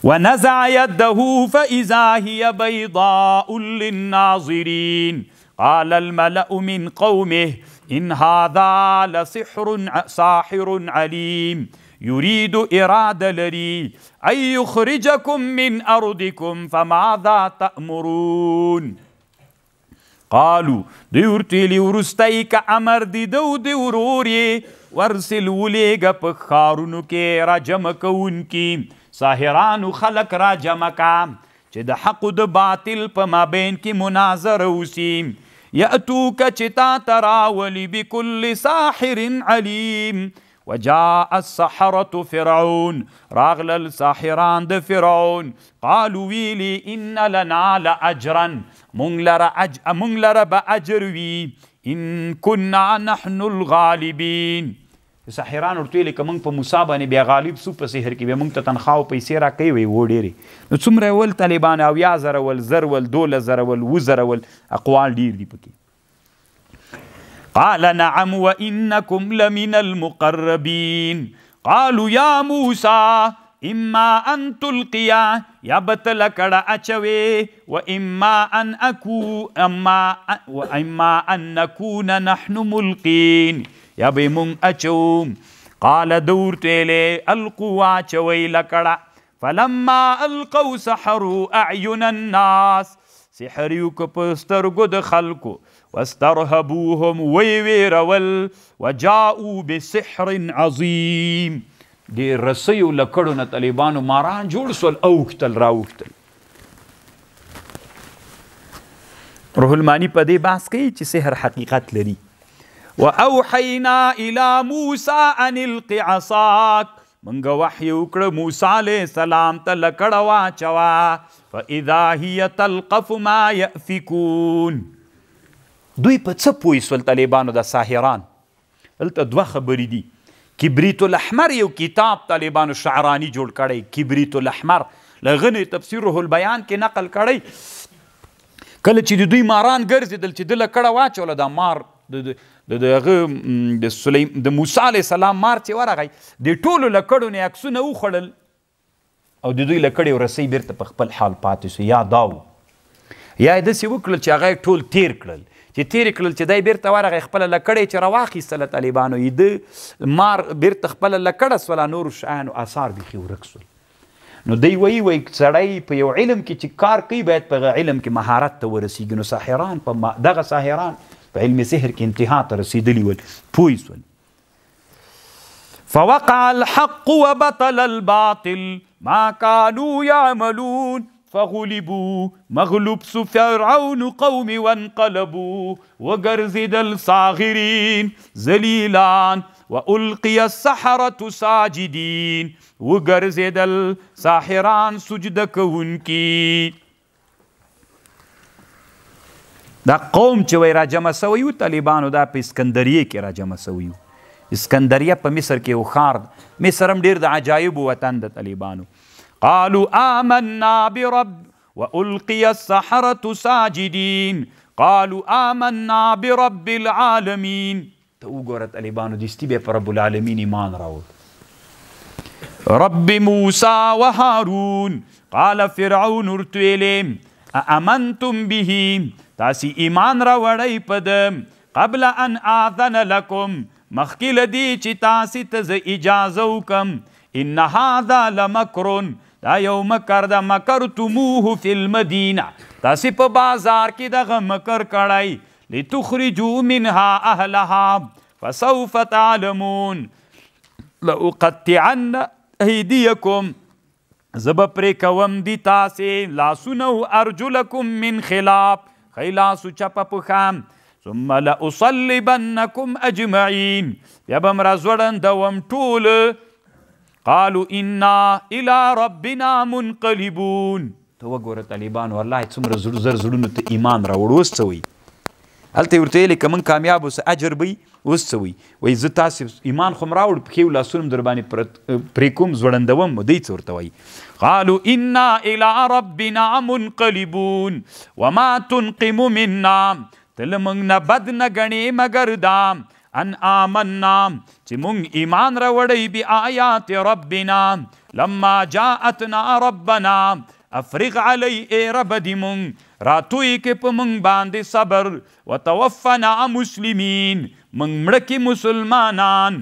ونزع يده فإذا هي بيضاء للناظرين قال الملأ من قومه إن هذا لسحر ساحر عليم يريد إرادة لري أن يخرجكم من أرضكم فماذا تأمرون قالو دی ورتیلی ورستای که امر دی دو دی وروری ورسل ولیگا په خارونو کې را جمع کوونکی ساحرانو خلق را جمع کا چې د حق د باطل په مابین کې مناظره وسی یاتوک چې تا تراولی بكل ساحر علیم وجاء السحرة فرعون راغلل ساحران د فرعون قالوا ویلی ان لنا لاجرا مونږ لره اج مونږ لره به اجر وی ان كنا نحن الغالبين ساحران ورته ویل کوم په موسی باندې بیا غالب سو په سحر کې به مونږ ته تنخواه پیسې را کوي وی وډيري نو څومره ول طالبان او یا زر ول زر ول دول زر ول وزر ول اقوال ډیر دي پکې قال نعم وإنكم لمن المقربين قالوا يا موسى إما أن تلقيا يا بتل كڑا وإما أن أكو أما وإما أن نكون نحن ملقين يا بيمون أچوم قال دور تيلي ألقوا أچوي لكرا فلما ألقوا سحروا أعين الناس سحر يو کو پستر خلقو واسترهبوهم ویویرول وجاءوا بسحر عظیم د رسیو لکړو نه طالبانو ماران جوړ سول اوختل راوختل روح المانی په دې بحث کوي چې سحر حقیقت لري واوحینا الی موسی ان القعصاک منګه وحی وکړه موسی علیہ السلام ته لکړه واچوا فاذا هی تلقف ما یافکون دوی په څه پوه سول طالبانو د ساحران هلته دوه خبرې دي کبریت الاحمر یو کتاب طالبانو شعرانی جوړ کړی کبریت الاحمر له غنې تفسیره البیان کې نقل کړی کله چې دوی ماران ګرځېدل چې دله کړه واچوله دا مار د دغه د سلیم د موسی علیه السلام مار چې ورغی د ټولو له کډو نه عکسونه وخوړل او د دوی له کډې رسۍ بیرته په خپل حال پاتې سو یا داو یا یې داسې وکړل چې هغه ټول تیر کړل چې تیر کړل چې دای بیرته ورغه خپل لکړې چې رواخیستله طالبانو یې د مار بیرته خپل لکړه سولا نور شان او آثار بيخي ورکسل نو دی وی وی سړی په یو علم کې چې کار کوي باید په علم کې مهارت ته ورسیږي نو ساحران په دغه ساحران په علم سحر کې انتها ته رسیدلی ول پوي سول فوقع الحق وبطل الباطل ما كانوا يعملون فغلبوا مغلوب سو فرعون قوم وانقلبوا وگرزدل صاغرین ذلیلان والقي السحرة ساجدين وگرزدل ساحران سجد کوونکی دا قوم چې وای راجمه سوی وو طالبانو دا په اسکندریه کې راجمه سوی وو اسکندریه په مصر کې یو ښار مصر هم ډیر د عجایبو وطن د طالبانو قالوا آمنا برب وألقي السحرة ساجدين قالوا آمنا برب العالمين ته وګورت الیبانو دستی به پر رب العالمین ایمان راوړ رب موسی و هارون قال فرعون ارتویلم امنتم به تاسو ایمان را وړی پدم قبل ان اذن لكم مخکله دی چې تاسو ته اجازه وکم ان هذا لمکرون دا یو مکر دا مکر تموه فی المدینه تاسو په بازار کې دغه مکر کړای لتخرجوا منها اهلها فسوف تعلمون لأقطعن ايديكم زب پرې کوم دي تاسې لاسونه او ارجلکم من خلاف خلاص چپ په خام ثم لأصلبنكم اجمعين یا بم رازوړن دوم ټول قالوا انا الى ربنا منقلبون ته وګوره طالبان والله څومره زړه زر زړونو ته ایمان راوړ اوس څه وي هلته یې ورته ویلې که موږ کامیاب اوسه اجر به اوس څه وي وایي زه تاسې ایمان خو م راوړ پښې او لاسونه م در باندې پرې کوم زوړندوم دی څه ورته وایي قالوا انا الى ربنا منقلبون وما تنقم منا ته له موږ نه بد نه ګڼې مګر دام ان آمنا چې مونږ ایمان راوړی بی آیات ربنا لما جاءتنا ربنا افرغ علی ای رب دی مونږ راتوی کې په مونږ باندې صبر وتوفنا مسلمین مونږ مړه کې مسلمانان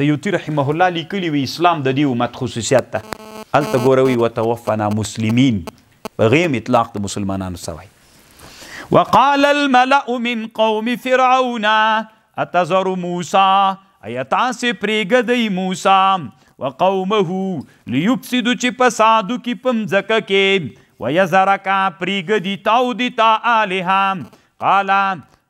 سیوطي رحمه الله لیکلی وی اسلام د دې امت خصوصیت ده هلته ګوروي وتوفنا مسلمین بغیم اطلاق د مسلمانانو سوی وقال الملأ من قوم فرعون اتذر موسى ایتاس پریګدای موسی وقومه ليفسدوا چې فسادو کې پمځکه کې ويزرك پریګدی تاو دي تا الہام قال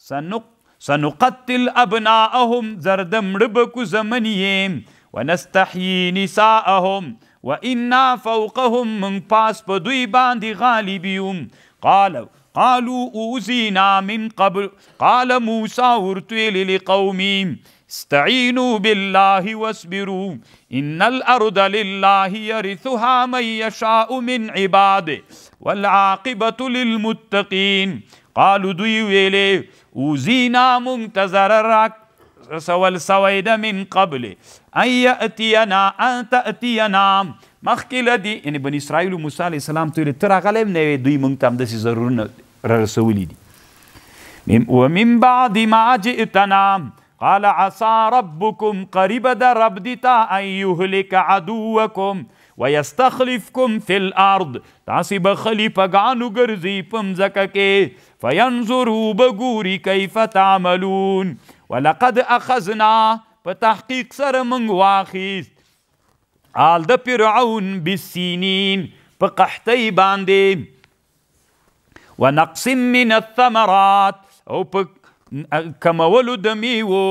سنق سنقتل ابناءهم زردم ربك زمنيهم ونستحيي نساءهم وانا فوقهم من پاس په دوی باندې غالبيوم قالوا قالوا اوزینا من قبل قال موسى ورتویل لقومی استعینوا بالله واصبروا ان الارض لله يرثها من يشاء من عباده والعاقبه للمتقين قالوا دوی ویلې اوزینا منتظر راک سوال سوید من قبل ان یاتینا ان تاتینا مخکله دی یعنی بنی اسرائیل موسی علی السلام ته تر غلم نه دوی مونږ ته هم د ضرورت را رسولی دي ومن بعد ما جئتنا قال عسى ربكم قريب ده رب دتا ان يهلك عدوكم ويستخلفكم في الارض تاسي بخليفه غانو ګرځي پمزکه کې فينظروا بغوري كيف تعملون ولقد اخذنا په تحقیق سره موږ واخیست آل د فرعون بالسنين په قحطي باندې و نقص من الثمرات او په کمولو د میوو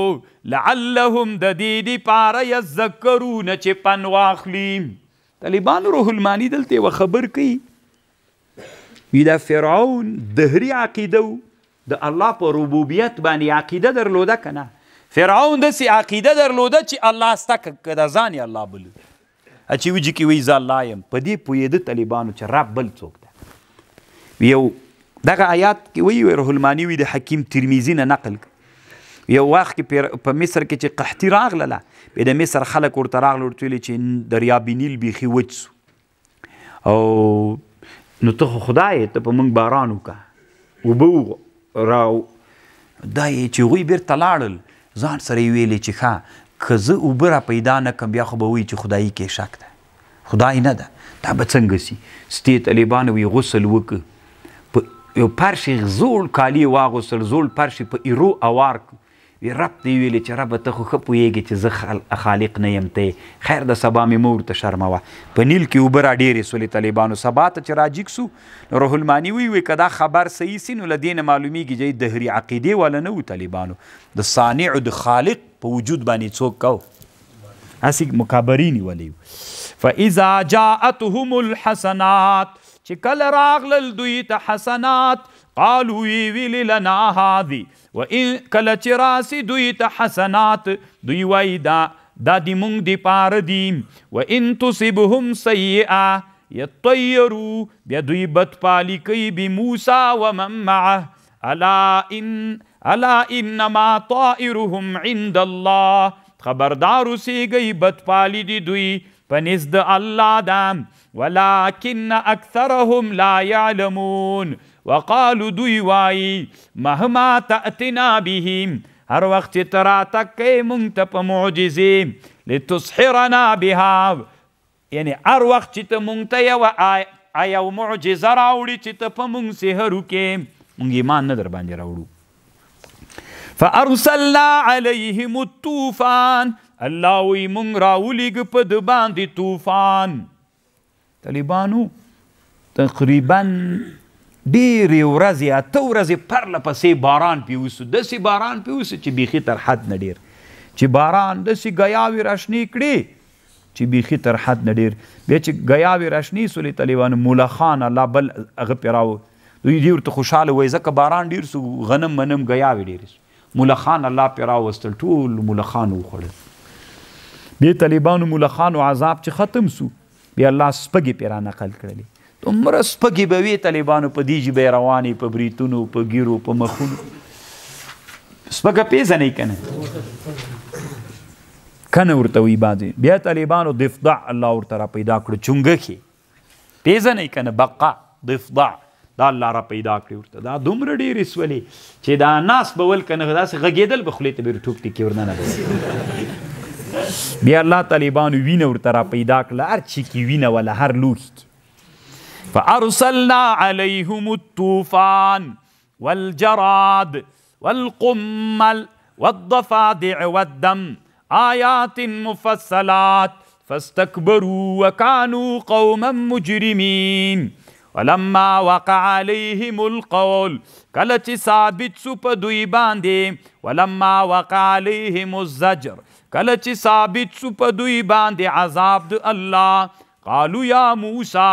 لعلهم د دې لپاره یذکرون چې پن واخلي طالبان روح المانی دلته و خبر کوي دا فرعون دهری عقیده د الله په ربوبیت باندې عقیده درلوده کنه فرعون دسی عقیده درلوده چې الله ستک کده ځان الله بل چې وږي کې وی ځ الله يم په دې پویده طالبانو چې رب بل څوک ده یو دغه آیات وی روح المانی وی د حکیم ترمذی نه نقل یو وخت کې په مصر کې چې قحطی راغله به د مصر خلک ورته راغله ورته ویل چې دریابی نیل بیخي وچ او نو ته خدای ته په موږ باران وکړه وبو راو دای چې وی بیرته لاړل ځان سره ویلې چې ښا که زه اوبه را پیدا نه کم بیا خو به وی چې خدایي کې شک ده خدای نه ده دا به څنګه سي ستې طالبان وی غسل وکړه یو پرشي زوړ کالی واغوسل زوړ پرشي په ایرو اوار وی رب دی ویلی چې رب ته خو ښه پوهېږي چې زه خالق نه یم ته خیر د سبا مې مور ته شرموه په نیل کې اوبه راډېرې سولې طالبانو سبا ته چې راجیک سو نو روح المانی وی وی که دا خبر صحیح سي نو له دې نه معلومیږي چې دهري عقیدې والا نه وو طالبانو د صانع او د خالق په وجود باندې څوک کو هسې مکابرې نیولې فاذا جاءتهم الحسنات چې کله راغلل دوی ته حسنات قالو وی ویل لنا هذه و کله چې راسي دوی ته حسنات دوی وای دا دا دی مونږ دی پار دی وان تصبهم سیئه یطیروا بیا دوی بد پالی کوي بی موسی و من معه الا ان الا انما طائرهم عند الله خبردار بد پالی دی دوی په نزد الله ده ولكن اکثرهم لا يعلمون وقالو دوی وایي مهما تأتنا به هر وخت چې ته راتګ کوې موږ ته په معجزې لتسحرنا بها یعنی هر وخت چې ته موږ ته یوه یو معجزه راوړي چې ته په موږ سحر وکې موږ ایمان نه در باندې راوړو فارسلنا عليهم الطوفان الله وی مونږ راولېږ په د باندې طوفان طالبانو تقریبا ډېرې ورځې اته ورځې پرله پسې باران پیوسو داسې باران پیوسو چې بیخي تر حد نه ډېر چې باران داسې ګیاوې راشنې کړې چې بیخي تر حد نه ډېر بیا چې ګیاوې راشنې سولې طالبانو مولا خان الله بل هغه پې راو دوی دې ورته خوشحاله وی ځکه باران ډېر سو غنم منم ګیاوې ډېرې سو مولا خان الله پې راوستل ټول مولا خان وخوړل بیا طالبانو ملخانو عذاب چې ختم سو بیا الله سپګې پې را نقل کړلې دومره سپګې به وي طالبانو په دې ژبې روانې په بریتونو په ګیرو په مخونو سپګه پېژنئ که نه کنه ورته وي بعضې بیا طالبانو دفدع الله ورته را پیدا کړو چونګښې پېژنئ که نه بقا دفدع دا الله را پیدا کړی ورته دا دومره ډېرې سولې چې دا ناس به ول که نه داسې غږېدل به خولې ته به ټوپ ټکي ورننه بیا الله طالبان وینه ورته را پیدا کړل هر چی کی وینه ولا هر لوخ فارسلنا عليهم الطوفان والجراد والقمل والضفادع والدم آيات مفصلات فاستكبروا وكانوا قوما مجرمين ولما وقع عليهم القول كالتي ثابت سو دوي باندي ولما وقع عليهم الزجر کله چې ثابت شو په دوی باندې عذاب د الله قالو یا موسی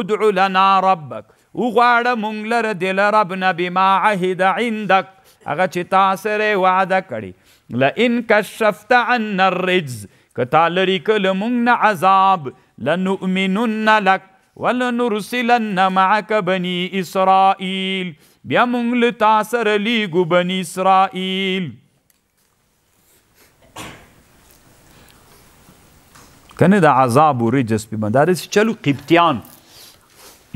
ادع لنا ربک وغواړه مونږ لره د رب نه بما عهد عندك هغه چې تا سره وعده کړي لئن کشفت عنا الرجز که تا لرې کله مونږ نه عذاب لنؤمنن لک ولنرسلن معك بني اسرائيل بیا مونږ له تا سره لیږو بني اسرائيل کنه د عذاب و رجس به مدارس چلو قبطیان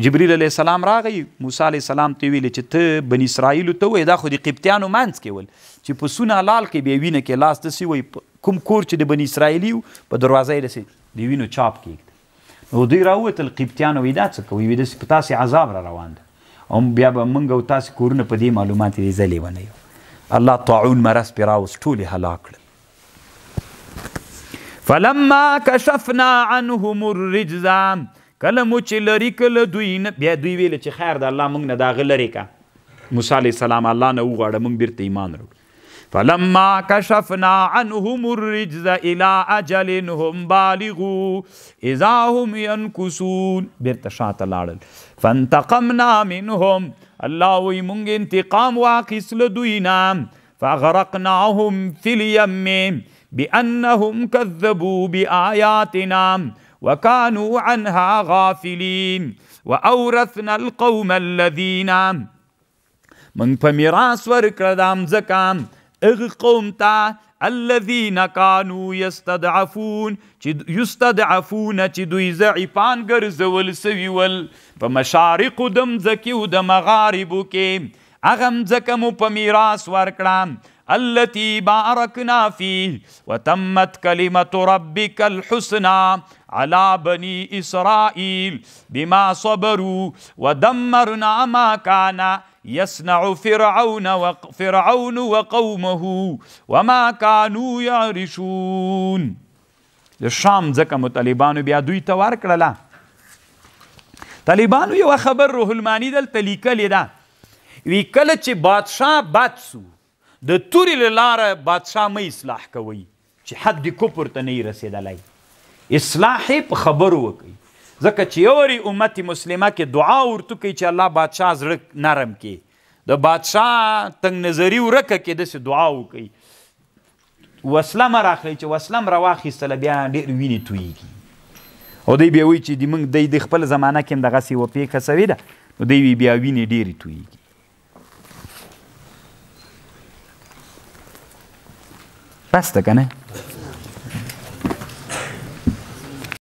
جبريل عليه السلام راغی موسی عليه السلام ته ویل چې ته بن اسرائیل ته وې دا خو د قبطیانو مانس کې ول چې په سونه لال کې به وینه کې لاس تسی وې کوم کور چې د بن اسرائیل په دروازې رسید دی وینو چاپ کې نو دوی راوتل قبطیانو وې دا څه کوي وې د پتاسي عذاب را روان ده هم بیا به موږ او تاسو کورونه په دې معلومات یې زلې ونه یو الله طاعون مرس پر راوس ټول هلاک فلما کشفنا عنهم الرجز کله مو چې لری کله دوی نه بیا دوی ویل چې خیر د الله مونږ نه دا غلری کا موسی علی السلام الله نه وغواړه مونږ بیرته ایمان ورو فلما کشفنا عنهم الرجز الى اجل هم بالغو اذا هم ينكسون بیرته شاته لاړل فانتقمنا منهم الله وی مونږ انتقام واخیستل دوی نه فغرقناهم في اليم بأنهم كذبوا بآياتنا وكانوا عنها غافلين وأورثنا القوم الذين من په میراث ورکړه د امزکام اغه قوم ته الذين كانوا يستضعفون چې يستضعفون چې دوی ضعیفان ګرځول سوي ول په مشارق د مزکی او د مغارب کې اغه مزکه مو په میراث ورکړه التي باركنا فيه وتمت كلمة ربك الحسنى على بني إسرائيل بما صبروا ودمرنا ما كان يصنع فرعون وفرعون وقومه وما كانوا يعرشون د شام ځکه مطالبانو بیا دوی ته ورکړله طالبانو یو خبر روح المانی دلته لیکلې ده وی کله چې بادشاه بد سو د تورې له لاره بادشاه مه اصلاح کوئ چې حد کفر ته نه رسېدلی اصلاح په خبرو وکړئ ځکه چې یوري امت مسلمه کې دعا ورته کوي چې الله بادشاه زړه نرم کې د بادشاه تنگ نظری ورکه کې داسې دعا وکړي وسله مه راخلئ چې وسله م راواخیستله بیا ډېر وینې تویږي او دی بیا وایي چې د موږ دی د خپل زمانه کې هم دغسې یوه پیښه سوې ده نو دی بیا وینې ډېرې تویږي بسته کنه